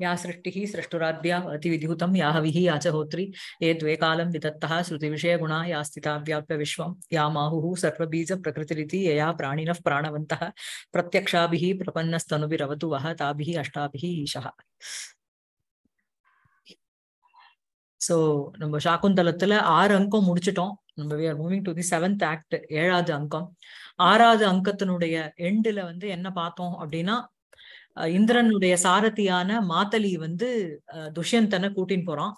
या सृष्टि सृष्टुराद्या अतिविधिहुतं या हविः या च ये द्वे कालं वितत्तः या स्थिताव्याप्य या माहुः सर्वबीजप्रकृतिरिति यया प्राणिनः प्राणवन्तः प्रत्यक्षाभिः प्रपन्नस्तनुभिरवतु वः ताभिः अष्टाभिः ईशः सो நம்ம சாக்குந்தளத்துல आर அங்கம் मुड़चों நம்ம we are moving to the seventh act ஏழாவது அங்கம் ஆறாவது அங்கத்தினுடைய எண்டில் வந்து என்ன பார்த்தோம் அப்படின்னா இந்திரனுடைய சாரதியான மாத்தலி வந்து துஷ்யந்தனை கூட்டின்னு போறான்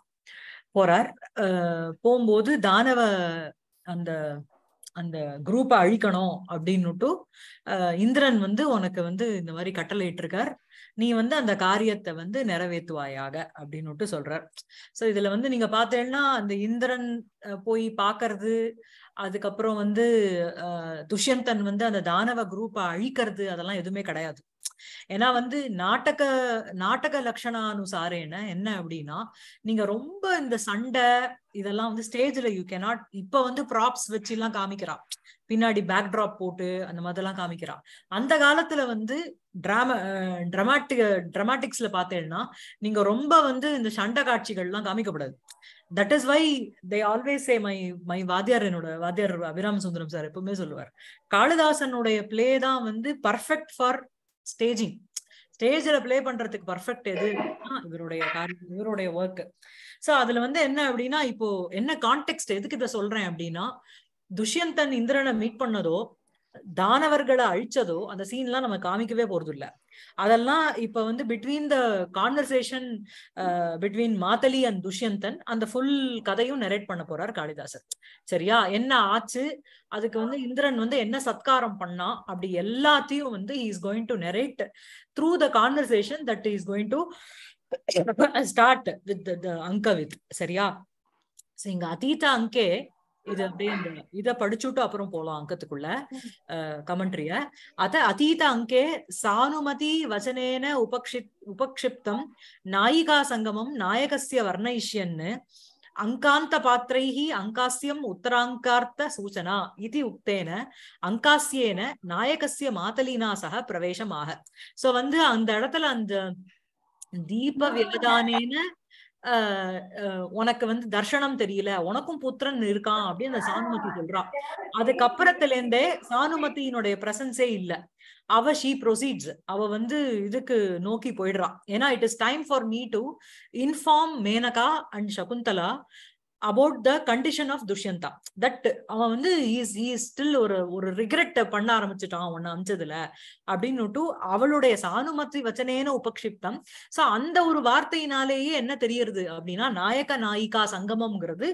போறார் போகும்போது தானவ அந்த அந்த குரூப்பை அழிக்கணும் அப்படின்னுட்டு இந்திரன் வந்து உனக்கு வந்து இந்த மாதிரி கட்டளையிட்டு இருக்கார் நீ வந்து அந்த காரியத்தை வந்து நிறைவேற்றுவாயாக அப்படின்னுட்டு சொல்றார் ஸோ இதுல வந்து நீங்க பார்த்தேன்னா அந்த இந்திரன் போய் பார்க்கறது அதுக்கப்புறம் வந்து துஷ்யந்தன் வந்து அந்த தானவ குரூப்பை அழிக்கிறது அதெல்லாம் எதுவுமே கிடையாது ஏன்னா வந்து நாட்டக நாட்டக லட்சணானுசாரேன என்ன அப்படின்னா நீங்க ரொம்ப இந்த சண்டை இதெல்லாம் வந்து ஸ்டேஜ்ல யூ கேனாட் இப்ப வந்து ப்ராப்ஸ் வச்சு எல்லாம் காமிக்கிறா பின்னாடி பேக் ட்ராப் போட்டு அந்த மாதிரிலாம் காமிக்கிறா அந்த காலத்துல வந்து டிராமா டிராமாட்டிக் டிராமாட்டிக்ஸ்ல பார்த்தேன்னா நீங்க ரொம்ப வந்து இந்த சண்டை காட்சிகள்லாம் காமிக்கப்படாது that is why they always say my my வாத்தியார் என்னோட வாத்தியார் அபிராம சுந்தரம் சார் எப்பவுமே சொல்லுவார் காளிதாசனுடைய பிளே தான் வந்து பர்ஃபெக்ட் ஃபார் ஸ்டேஜிங் ஸ்டேஜில் பிளே பண்றதுக்கு பர்ஃபெக்ட் எது இவருடைய காரியம் இவருடைய ஒர்க் ஸோ அதுல வந்து என்ன அப்படின்னா இப்போ என்ன கான்டெக்ட் எதுக்கு இதை சொல்றேன் அப்படின்னா துஷ்யந்தன் இந்திரனை மீட் பண்ணதோ தானவர்களை அழிச்சதோ அந்த சீன்லாம் நம்ம காமிக்கவே போறது இல்ல அதெல்லாம் இப்ப வந்து between the conversation between Matali and Dushyanthan அந்த ஃபுல் கதையும் நெரேட் பண்ண போறார் காளிதாசர் சரியா என்ன ஆச்சு அதுக்கு வந்து இந்திரன் வந்து என்ன சத்காரம் பண்ணா அப்படி எல்லாத்தையும் வந்து is going to narrate through the conversation that is going to start with அங்க வித் சரியா இங்க அதீத அங்கே இது அப்படியே இந்த படிச்சுட்டு அப்புறம் போலாம் அங்கத்துக்குள்ள கமெண்ட்ரிய அத அதீத அங்கே சானுமதி வச்சனேன உபக்ஷி உபக்ஷிப்தம் நாயிகா சங்கமம் நாயகசிய வர்ணயிஷ்யன்னு அங்காந்த பாத்திரைஹி அங்காசியம் உத்தராங்கார்த்த சூச்சனா இது உக்தேன அங்காஸ்யேன நாயகசிய மாதலினா சக பிரவேசமாக சோ வந்து அந்த இடத்துல அந்த தீப விவதானேன உனக்கு வந்து தர்ஷனம் தெரியல உனக்கும் புத்திரன் இருக்கான் அப்படின்னு அந்த சானுமதி சொல்றான் அதுக்கப்புறத்துல இருந்தே சானுமதியினுடைய பிரசன்ஸே இல்ல அவ ஷீ ப்ரொசீட்ஸ் அவ வந்து இதுக்கு நோக்கி போயிடுறான் ஏன்னா it is time for me to inform Menaka and Shakuntala about the condition of Dushyanta that அவன் வந்து இஸ் இஸ் ஸ்டில் ஒரு ஒரு ரிக்ரெட் பண்ண ஆரம்பிச்சுட்டான் உன்னை அமிச்சதுல அப்படின்னுட்டு அவளுடைய சானுமத்தி வச்சனேன உபக்ஷிப்தம் சோ அந்த ஒரு வார்த்தையினாலேயே என்ன தெரியறது அப்படின்னா நாயக நாயிகா சங்கமம்ங்கிறது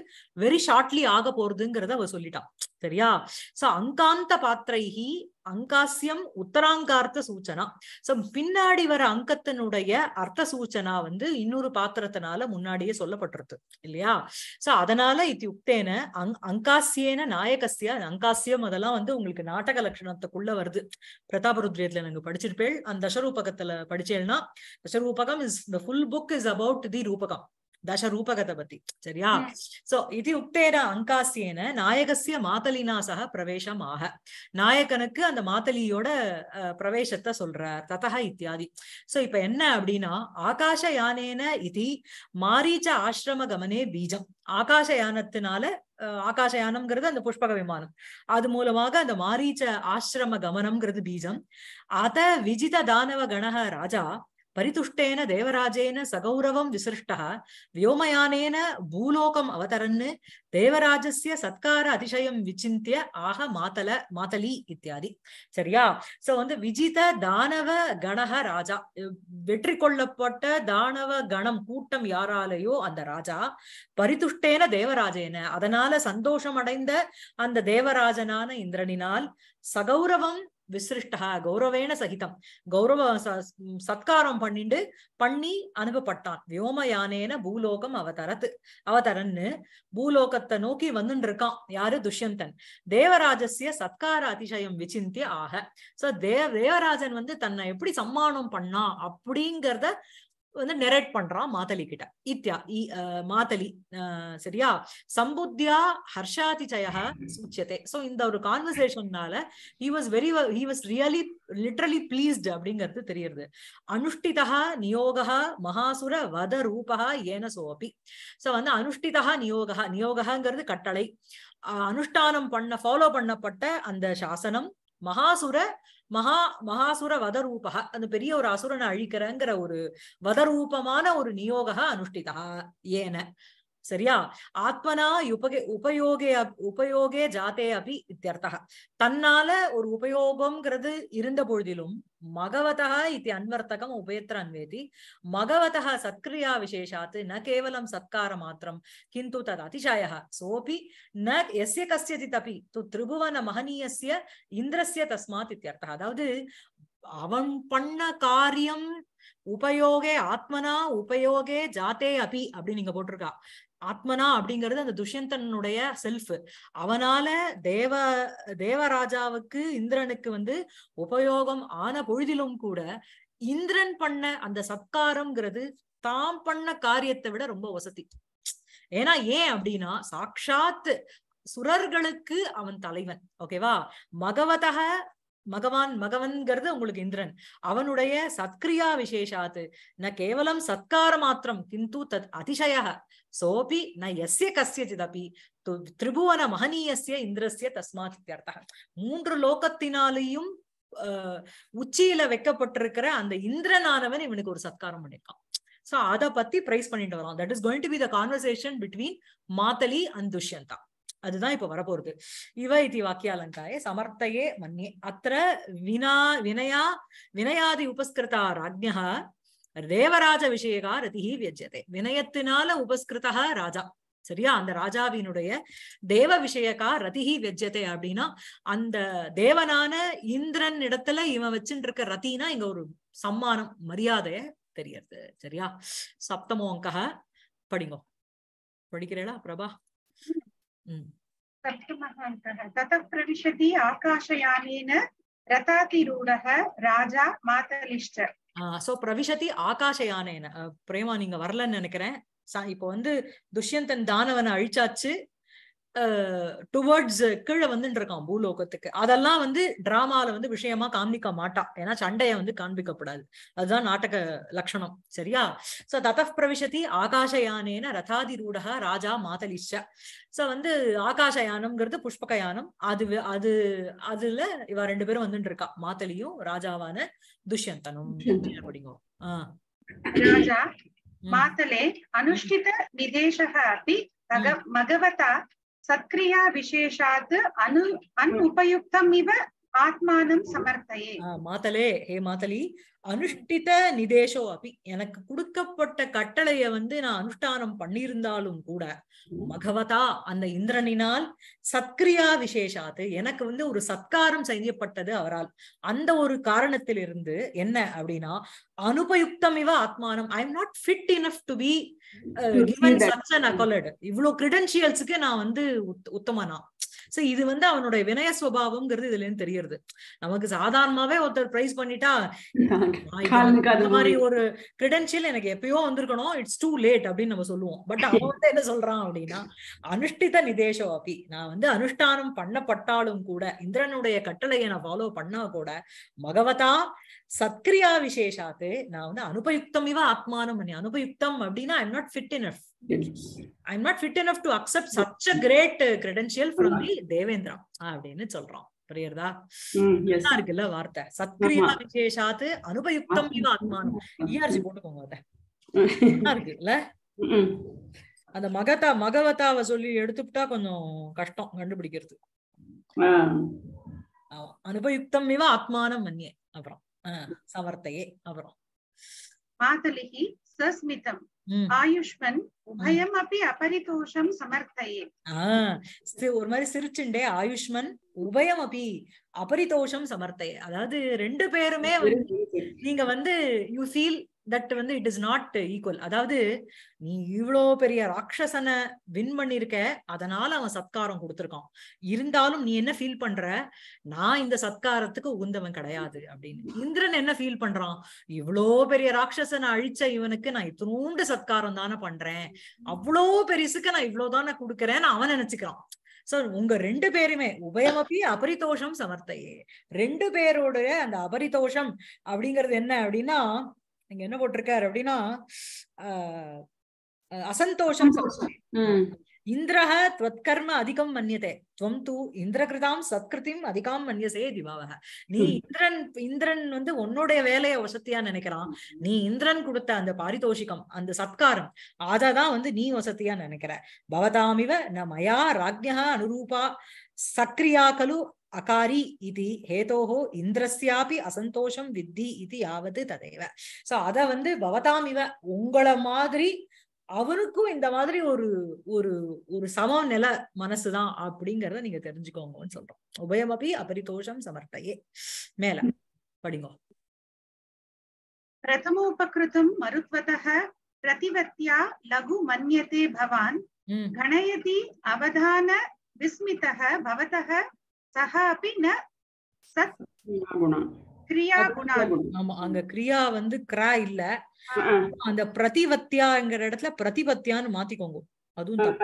வெரி ஷார்ட்லி ஆக போறதுங்கிறத அவ சொல்லிட்டான் சரியா சோ அங்காந்த பாத்திரைகி அங்காசியம் உத்தராங்கார்த்த சூச்சனா சோ பின்னாடி வர அங்கத்தினுடைய அர்த்த சூச்சனா வந்து இன்னொரு பாத்திரத்தினால முன்னாடியே சொல்லப்பட்டிருக்கு இல்லையா சோ அதனால இது உக்தேன அங் அங்காசியேன நாயகசிய அங்காசியம் அதெல்லாம் வந்து உங்களுக்கு நாடக லட்சணத்துக்குள்ள வருது பிரதாபருத்ரியத்துல நாங்க படிச்சிருப்பேள் அந்த தசரூபகத்துல படிச்சேன்னா Dasharupakam is the full book is about the ரூபகம் दशरूपगतवती சரியா சோ இது உக்தேன அங்காசியன நாயகசிய மாதலினா சக பிரவேசம் ஆக நாயகனுக்கு அந்த மாதலியோட பிரவேசத்தை சொல்றார் ததக இத்தியாதி சோ இப்ப என்ன அப்படின்னா ஆகாஷ யானேன இது மாரீச்ச ஆசிரம கமனே பீஜம் ஆகாஷ யானத்தினால ஆகாஷயானம்ங்கிறது அந்த புஷ்பக விமானம் அது மூலமாக அந்த மாரீச்ச ஆசிரம கமனம்ங்கிறது பீஜம் அத விஜித தானவ கணக ராஜா பரிதுஷ்டேன தேவராஜேன சகௌரவம் விசிருஷ்டா வியோமயானேன பூலோகம் அவதரன் தேவராஜஸ்ய சத்கார அதிசயம் விசிந்திய ஆக மாத்தல மாத்தலி இத்தியாதி சரியா சோ வந்து விஜித தானவ கணக ராஜா வெற்றி கொள்ளப்பட்ட தானவ கணம் கூட்டம் யாராலேயோ அந்த ராஜா பரிதுஷ்டேன தேவராஜேன அதனால சந்தோஷம் அடைந்த அந்த தேவராஜனான இந்திரனினால் சகௌரவம் விசிருஷ்டா கௌரவேன சகிதம் கௌரவ சத்காரம் பண்ணிண்டு பண்ணி அனுப்பப்பட்டான் வியோமயானேன பூலோகம் அவதரத்து அவதரன்னு பூலோகத்தை நோக்கி வந்துட்டு இருக்கான் யாரு துஷ்யந்தன் தேவராஜசிய சத்கார அதிசயம் விசிந்தி ஆக சோ தேவ தேவராஜன் வந்து தன்னை எப்படி சம்மானம் பண்ணா அப்படிங்கிறத வந்து நெரேட் பண்றான் மாதலி கிட்ட இத்யா மாதலி சரியா சம்புத்தியா ஹர்ஷாதிச்சய சூச்சியத்தை சோ இந்த ஒரு கான்வர்சேஷன்னால he was very he was really literally pleased அப்படிங்கிறது தெரியுது அனுஷ்டிதா நியோகா மகாசுர வத ரூபா ஏன சோபி சோ வந்து அனுஷ்டிதா நியோகா நியோகாங்கிறது கட்டளை அனுஷ்டானம் பண்ண ஃபாலோ பண்ணப்பட்ட அந்த சாசனம் மகாசுர மகா மகாசுர வதரூபக அந்த பெரிய ஒரு அசுரனை அழிக்கிறேங்கிற ஒரு வதரூபமான ஒரு நியோகா அனுஷ்டிதா ஏன சரியா ஆத்மனா உபகே உபயோகே உபயோகே ஜாத்தே அப்படி இத்தியர்த்தக தன்னால ஒரு உபயோகம்ங்கிறது இருந்த பொழுதிலும் மகவதா இத்தி அன்வர்த்தகம் உபயத்திர அன்வேதி மகவதா சத்கிரியா விசேஷாத்து ந கேவலம் சத்கார மாத்திரம் கிந்து தது அதிசய சோபி ந எஸ்ய கசியதித் அப்பி து திரிபுவன மகனீயசிய இந்திரசிய தஸ்மாத் இத்தியர்த்தா அதாவது அவன் பண்ண காரியம் உபயோகே ஆத்மனா உபயோகே ஜாத்தே அபி அப்படின்னு நீங்க போட்டிருக்கா ஆத்மனா அப்படிங்கிறது அந்த துஷ்யந்தனுடைய செல்ஃப் அவனால தேவ தேவராஜாவுக்கு இந்திரனுக்கு வந்து உபயோகம் ஆன பொழுதிலும் கூட இந்திரன் பண்ண அந்த சத்காரம்ங்கிறது தாம் பண்ண காரியத்தை விட ரொம்ப வசதி ஏன்னா ஏன் அப்படின்னா சாட்சாத் சுரர்களுக்கு அவன் தலைவன் ஓகேவா மகவதக மகவான் மகவன்கிறது உங்களுக்கு இந்திரன் அவனுடைய சத்கிரியா விசேஷாத்து ந கேவலம் சத்கார மாத்திரம் கிந்து தத் அதிசய சோபி न यस्य கசியச்சிதபி திரிபுவன மகனீயசிய இந்திரசிய தஸ்மாத் மூன்று லோகத்தினாலையும் உச்சியில வைக்கப்பட்டிருக்கிற அந்த இந்திரனானவன் இவனுக்கு ஒரு சத்காரம் பண்ணிருக்கான் சோ அத பத்தி பிரைஸ் பண்ணிட்டு வரோம் that is going to be the conversation between Matali and Dushyanta அதுதான் இப்ப வரப்போறது இவ இத்தி வாக்கியாலங்காயே சமர்த்தையே மன்னி அத்த வினா வினயா வினயாதி உபஸ்கிருதா ராஜ்யா தேவராஜ விஷயகா ரதிஹி வியஜ்யதே வினயத்தினால உபஸ்கிருதா ராஜா சரியா அந்த ராஜாவினுடைய தேவ விஷயக்கா ரதிஹி வெஜ்ஜதே அப்படின்னா அந்த தேவனான இந்திரன் இடத்துல இவன் வச்சுட்டு இருக்க ரத்தினா இங்க ஒரு சம்மானம் மரியாதைய தெரியறது சரியா சப்தமோ அங்க படிங்கோ படிக்கிறேடா பிரபா உம் ततः प्रविशति आकाशयानेन रथातिरूढः சோ பிரவிஷதி ஆகாஷயானேன பிரேமா நீங்க வரலன்னு நினைக்கிறேன் இப்போ வந்து துஷ்யந்தன் தானவனை அழிச்சாச்சு டுவர்ட்ஸ் கீழே வந்துட்டு இருக்கான் பூலோகத்துக்கு அதெல்லாம் வந்து டிராமால வந்து விஷயமா காமிக்க மாட்டா ஏன்னா சண்டையை வந்து காண்பிக்கப்படாது அதுதான் நாட்டக லட்சணம் சரியா சோ தத பிரவிசதி ஆகாஷயானேன ரூடகா ராஜா மாதலிஷ சோ வந்து ஆகாஷயானம்ங்கிறது புஷ்பக யானம் அது அது அதுல இவ ரெண்டு பேரும் வந்துட்டு இருக்கா மாத்தலியும் ராஜாவான துஷ்யந்தனும் அப்படிங்க ராஜா மாத்தலே அனுஷ்டித நிதேசக அப்படி மகவதா சக்ரியா விசேஷாத் அனு உபயுக்தம் இவ ஆத்மானம் சமர்த்தையே மாத்தலே ஹே மாத்தலி அனுஷ்டித நிதேஷோ அப்படி எனக்கு கொடுக்கப்பட்ட கட்டளைய வந்து நான் அனுஷ்டானம் பண்ணியிருந்தாலும் கூட பகவதா அந்த இந்திரனினால் சத்கிரியா விசேஷாத்து எனக்கு வந்து ஒரு சத்காரம் செய்யப்பட்டது அவரால் அந்த ஒரு காரணத்திலிருந்து என்ன அப்படின்னா அனுபயுக்தம் இவ ஆத்மானம் I am not fit enough to be given such இவ்வளவு கிரிடென்சியல்ஸுக்கு நான் வந்து உத்தமனா சோ இது வந்து அவனுடைய வினய சுவாவம்ங்கிறது இதுல இருந்து தெரியுது நமக்கு சாதாரணமாவே ஒருத்தர் பிரைஸ் பண்ணிட்டா இந்த மாதிரி ஒரு கிரெடென்ஷியல் எனக்கு எப்பயோ வந்திருக்கணும் இட்ஸ் டூ லேட் அப்படின்னு நம்ம சொல்லுவோம் பட் அவன் வந்து என்ன சொல்றான் அப்படின்னா அனுஷ்டித நிதேஷம் அப்படி நான் வந்து அனுஷ்டானம் பண்ணப்பட்டாலும் கூட இந்திரனுடைய கட்டளையை நான் ஃபாலோ பண்ணா கூட மகவதா சத்கிரியா விசேஷாத்து நான் வந்து அனுபயுக்தம் இவ ஆத்மானம் பண்ணி அனுபயுக்தம் அப்படின்னா I'm not fit in I'm not fit enough to accept such a great credential from the Devendra அப்படின்னு சொல்றான் புரியுறதா இருக்குல்ல வார்த்தை சத்கிரியா விசேஷாத்து அனுபயுக்தம் இவ ஆத்மானம் e போட்டுக்கோங்க அதை இருக்குல்ல அந்த மகதா மகவதாவை சொல்லி எடுத்துக்கிட்டா கொஞ்சம் கஷ்டம் கண்டுபிடிக்கிறது அனுபயுக்தம் இவ ஆத்மானம் மன்னியே அப்புறம் சவர்த்தையே அப்புறம் மாதலிஹி சஸ்மிதம் ஆயுஷ்மன் உபயம் அப்படி அபரிதோஷம் சமர்த்தையே ஒரு மாதிரி சிரிச்சுண்டே ஆயுஷ்மன் உபயம் அபி அபரிதோஷம் சமர்த்தையே அதாவது ரெண்டு பேருமே நீங்க வந்து யூ ஃபீல் தட் வந்து இட் இஸ் நாட் ஈக்குவல் அதாவது நீ இவ்வளோ பெரிய ராட்சசனை வின் பண்ணிருக்க அதனால அவன் சத்காரம் கொடுத்துருக்கான் இருந்தாலும் நீ என்ன ஃபீல் பண்ற நான் இந்த சத்காரத்துக்கு உந்தவன் கிடையாது அப்படின்னு இந்திரன் என்ன ஃபீல் பண்றான் இவ்வளோ பெரிய ராட்சசனை அழிச்ச இவனுக்கு நான் இத்தனோண்டு சத்காரம் தானே பண்றேன் அவ்வளோ பெருசுக்கு நான் இவ்வளவு தானே கொடுக்குறேன்னு அவன் நினைச்சுக்கிறான் சோ உங்க ரெண்டு பேருமே உபயமப்பி அபரிதோஷம் சமர்த்தையே ரெண்டு பேரோட அந்த அபரிதோஷம் அப்படிங்கிறது என்ன அப்படின்னா நீங்க என்ன போட்டிருக்காரு அப்படின்னா அசந்தோஷம் இந்திரஹ துவத்கர்ம அதிகம் மன்னியதே துவம் தூ இந்திரகிருதாம் சத்கிருதிம் அதிகாம் மன்னியசே திவாவக நீ இந்திரன் இந்திரன் வந்து உன்னுடைய வேலையை வசதியா நினைக்கிறான் நீ இந்திரன் கொடுத்த அந்த பாரிதோஷிகம் அந்த சத்காரம் அததான் வந்து நீ வசதியா நினைக்கிற பவதாமிவ ந மயா ராஜ்யா அனுரூபா சக்ரியா கலு அகாரி இது ஹேதோஹோ இந்திரஸ்யாபி அசந்தோஷம் வித்தி இது யாவது ததைவ சோ அத வந்து பவதாம் இவ உங்களை மாதிரி அவனுக்கும் இந்த மாதிரி ஒரு ஒரு ஒரு சம நில மனசுதான் அப்படிங்கறத நீங்க தெரிஞ்சுக்கோங்கன்னு சொல்றோம் உபயமபி அபரிதோஷம் சமர்த்தையே மேல படிங்கோ பிரதமோபகிருதம் மருத்வதः பிரதிவத்தியா லகு மன்யதே பவான் கணயதி அவதான विस्मितः भवतः சஹ அப்படி ந சத் அங்க கிரியா வந்து கிரா இல்ல அந்த பிரதிபத்தியாங்கிற இடத்துல பிரதிபத்தியான்னு மாத்திக்கோங்க அதுவும்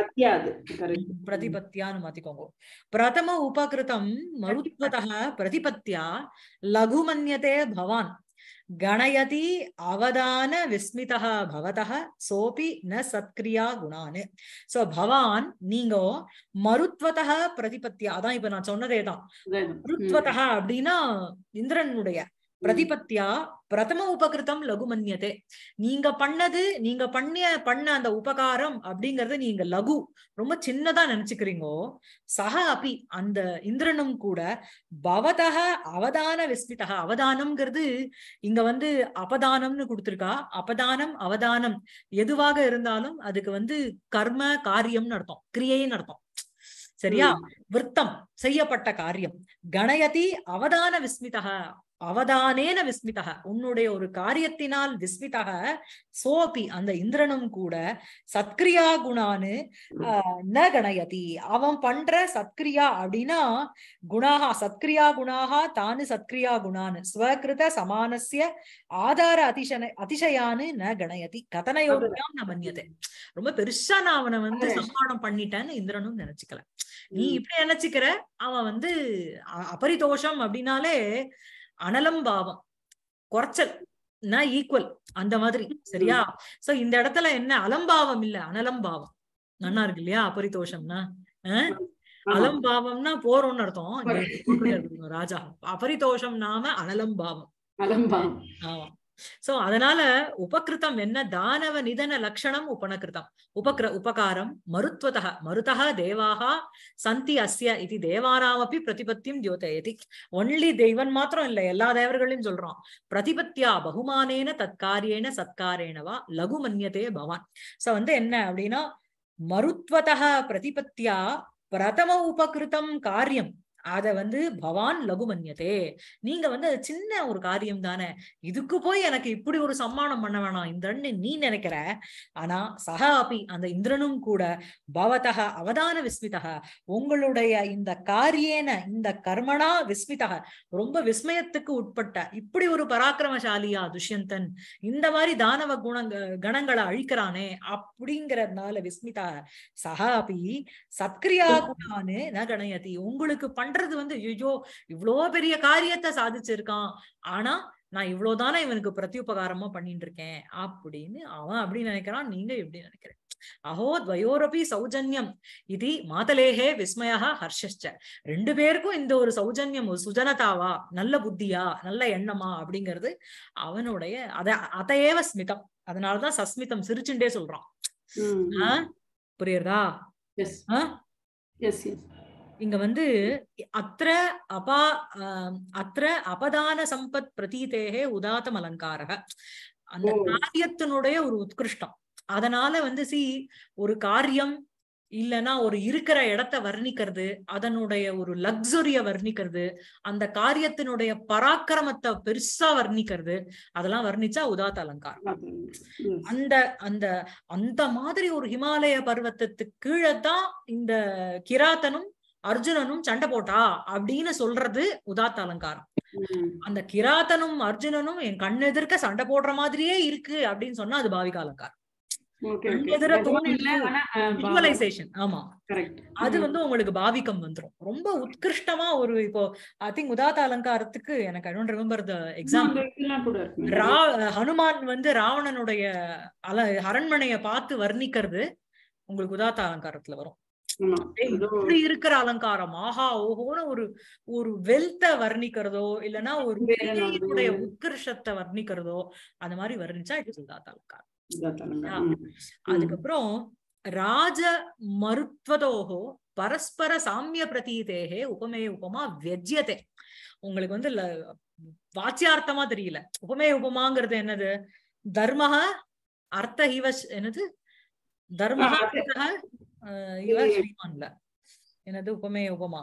பிரதிபத்தியான்னு மாத்திக்கோங்க பிரதம உபகிருதம் மருத்துவதா பிரதிபத்தியா லகுமன்யதே பவான் கணயதி அவதான விஸ்மிதா பவதா சோபி ந சத்கிரியா குணானு சோ பவான் நீங்க மருத்துவதா பிரதிபத்தியா அதான் இப்ப நான் சொன்னதே தான் மருத்துவதா அப்படின்னா இந்திரனுடைய பிரதிபத்தியா பிரதம உபகிருத்தம் லகு மன்யதே நீங்க பண்ணது நீங்க பண்ண பண்ண அந்த உபகாரம் அப்படிங்கறத நீங்க லகு ரொம்ப சின்னதா நினைச்சுக்கிறீங்கோ சக அபி அந்த இந்திரனும் கூட பவதக அவதான விஸ்மிதக அவதானம்ங்கிறது இங்க வந்து அபதானம்னு கொடுத்துருக்கா அபதானம் அவதானம் எதுவாக இருந்தாலும் அதுக்கு வந்து கர்ம காரியம்னு அர்த்தம் கிரியைன்னு அர்த்தம் சரியா விற்த்தம் செய்யப்பட்ட காரியம் கணயதி அவதான விஸ்மிதக அவதானேன விஸ்மிதக உன்னுடைய ஒரு காரியத்தினால் விஸ்மிதக சோபி அந்த இந்திரனும் கூட சத்கிரியா குணான்னு ந கணயதி அவன் பண்ற சத்கிரியா அப்படின்னா குணாகா சத்கிரியா குணாகா தானு சத்கிரியா குணான்னு ஸ்வகிருத சமானசிய ஆதார அதிசன அதிசயான்னு ந கணயதி கதனயோகம் நான் மன்னியதே ரொம்ப பெருசா நான் அவனை வந்து சமானம் பண்ணிட்டேன்னு இந்திரனும் நினைச்சுக்கல நீ இப்படி நினைச்சுக்கிற அவன் வந்து அபரிதோஷம் அப்படின்னாலே அனலம் பாவம் குறைச்சல் ஈக்குவல் அந்த மாதிரி சரியா சோ இந்த இடத்துல என்ன அலம்பாவம் இல்ல அனலம்பாவம் நன்னா இருக்கு இல்லையா அபரிதோஷம்னா அலம்பாவம்னா போறோம்னு அர்த்தம் ராஜா அபரிதோஷம் நாம அனலம்பாவம் ஆமா சோ அதனால உபகிருத்தம் என்ன தானவ நிதன லட்சணம் உபனகிருத்தம் உபகிர உபகாரம் மருத்துவத மருத தேவாக சந்தி அஸ்ய இது தேவானாமப்பி பிரதிபத்தியும் தியோதயதி ஒன்லி தெய்வன் மாத்திரம் இல்லை எல்லா தேவர்களையும் சொல்றோம் பிரதிபத்தியா பகுமானேன தற்காரியேன சத்காரேனவா லகு மன்யதே பவான் சோ வந்து என்ன அப்படின்னா மருத்துவத பிரதிபத்தியா பிரதம உபகிருத்தம் காரியம் அத வந்து பவான் லகுமன்யதே நீங்க வந்து அது சின்ன ஒரு காரியம் தானே இதுக்கு போய் எனக்கு இப்படி ஒரு சம்மானம் பண்ண வேணாம் இந்திரன் நீ நினைக்கிற ஆனா சக அந்த இந்திரனும் கூட பவதக அவதான விஸ்மிதக உங்களுடைய இந்த காரியேன இந்த கர்மனா விஸ்மிதக ரொம்ப விஸ்மயத்துக்கு உட்பட்ட இப்படி ஒரு பராக்கிரமசாலியா துஷ்யந்தன் இந்த மாதிரி தானவ குணங்க கணங்களை அழிக்கிறானே அப்படிங்கறதுனால விஸ்மிதா சகாபி சத்கிரியா குணான்னு ந உங்களுக்கு பண்ண பண்றது வந்து ஐயோ இவ்வளோ பெரிய காரியத்தை சாதிச்சிருக்கான் ஆனா நான் இவ்வளவுதானே இவனுக்கு பிரத்யுபகாரமா பண்ணிட்டு இருக்கேன் அப்படின்னு அவன் அப்படி நினைக்கிறான் நீங்க எப்படி நினைக்கிறேன் அஹோ துவயோரபி சௌஜன்யம் இது மாதலேகே விஸ்மயா ஹர்ஷஷ்ட ரெண்டு பேருக்கும் இந்த ஒரு சௌஜன்யம் சுஜனதாவா நல்ல புத்தியா நல்ல எண்ணமா அப்படிங்கிறது அவனுடைய அத அதையேவ ஸ்மிதம் அதனாலதான் சஸ்மிதம் சிரிச்சுட்டே சொல்றான் புரியுறதா இங்க வந்து அத்திர அபா அத்திர அபதான சம்பத் பிரதீதேகே உதாத்தம் அலங்கார அந்த காரியத்தினுடைய ஒரு உத்கிருஷ்டம் அதனால வந்து சி ஒரு காரியம் இல்லைன்னா ஒரு இருக்கிற இடத்த வர்ணிக்கிறது அதனுடைய ஒரு லக்ஸுரிய வர்ணிக்கிறது அந்த காரியத்தினுடைய பராக்கிரமத்தை பெருசா வர்ணிக்கிறது அதெல்லாம் வர்ணிச்சா உதாத்த அலங்காரம் அந்த அந்த அந்த மாதிரி ஒரு ஹிமாலய பர்வத்தத்துக்கு கீழே தான் இந்த கிராத்தனும் அர்ஜுனனும் சண்டை போட்டா அப்படின்னு சொல்றது உதாத்த அலங்காரம் அந்த கிராத்தனும் அர்ஜுனனும் என் கண் எதிர்க்க சண்டை போடுற மாதிரியே இருக்கு அப்படின்னு சொன்னா அது பாவிக அலங்காரம் அது வந்து உங்களுக்கு பாவிக்கம் வந்துரும் ரொம்ப உத்கிருஷ்டமா ஒரு இப்போ ஐ திங்க் உதாத்த அலங்காரத்துக்கு எனக்கு I don't remember the example Hanuman வந்து ராவணனுடைய அல அரண்மனைய பார்த்து வர்ணிக்கிறது உங்களுக்கு உதாத்த அலங்காரத்துல வரும் இருக்கிற அலங்காரம் ஆஹா ஓஹோன்னு ஒரு ஒரு வெல்த்த வர்ணிக்கிறதோ இல்லைன்னா ஒரு உத்கர்ஷத்தை வர்ணிக்கிறதோ அந்த மாதிரி வர்ணிச்சா இது இஸ் அலங்காரம் அதுக்கப்புறம் ராஜ மருத்துவதோகோ பரஸ்பர சாமிய பிரதீதேகே உபமே உபமா வெஜ்யத்தை உங்களுக்கு வந்து வாச்சியார்த்தமா தெரியல உபமே உபமாங்கிறது என்னது தர்ம அர்த்த ஹிவ என்னது தர்ம இவர் உபமேய உபமா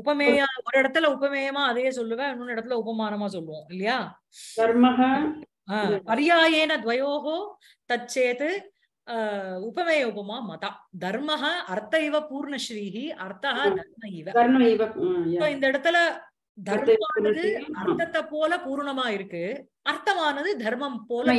உபமேயா ஒரு இடத்துல உபமேயமா அதையே சொல்லுவேன் இன்னொரு இடத்துல உபமானமா சொல்லுவோம் இல்லையா பரியாயேன துவயோகோ தச்சேது உபமேய உபமா மதா தர்மஹ அர்த்த இவ பூர்ணஸ்ரீஹி அர்த்தா தர்ம இவ இந்த இடத்துல தர்மமானது அர்த்தத்தை போல பூர்ணமா இருக்கு அர்த்தமானது தர்மம் போல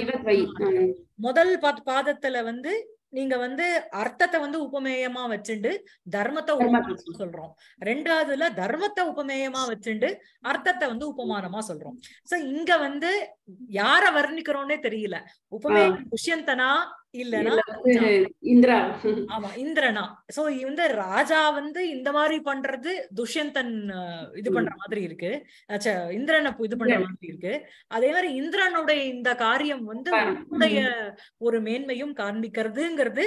முதல் பாதத்துல வந்து நீங்க வந்து அர்த்தத்தை வந்து உபமேயமா வச்சுண்டு தர்மத்தை உபமானமா சொல்றோம் ரெண்டாவதுல தர்மத்தை உபமேயமா வச்சுண்டு அர்த்தத்தை வந்து உபமானமா சொல்றோம் சோ இங்க வந்து யார வர்ணிக்கிறோம்னே தெரியல உபமேயம் துஷ்யந்தனா இல்லனா இந்திரா ஆமா இந்திரனா சோ இந்த ராஜா வந்து இந்த மாதிரி பண்றது துஷ்யந்தன் இது பண்ற மாதிரி இருக்கு அச்சா இந்திரனை இது பண்ற மாதிரி இருக்கு அதே மாதிரி இந்திரனுடைய இந்த காரியம் வந்து உன்னுடைய ஒரு மேன்மையும் காண்பிக்கிறதுங்கிறது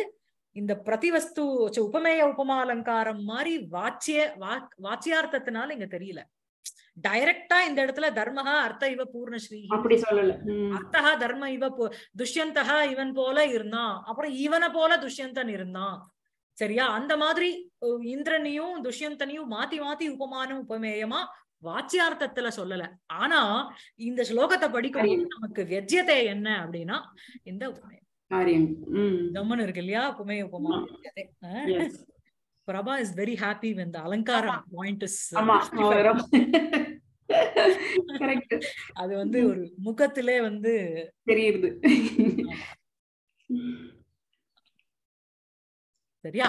இந்த பிரதிவஸ்து உபமேய உபமா அலங்காரம் மாதிரி வாட்சிய வாக் வாட்சியார்த்தத்தினால இங்க தெரியல டைரக்டா இந்த இடத்துல தர்மஹா அர்த்த இவ பூர்ணஸ்ரீ அப்படி சொல்லல அர்த்தா தர்ம இவ துஷ்யந்தஹா இவன் போல இருந்தான் அப்புறம் இவனை போல துஷ்யந்தன் இருந்தான் சரியா அந்த மாதிரி இந்திரனையும் துஷ்யந்தனையும் மாத்தி மாத்தி உபமானம் உபமேயமா வாச்சியார்த்தத்துல சொல்லல ஆனா இந்த ஸ்லோகத்தை படிக்கும் நமக்கு வெஜ்யத்தை என்ன அப்படின்னா இந்த உபமேயம் கம்மன் இருக்கு இல்லையா உபமேய உபமான Prabha is very happy when the Alankara point is. அது வந்து ஒரு முகத்திலே வந்து தெரியுது சரியா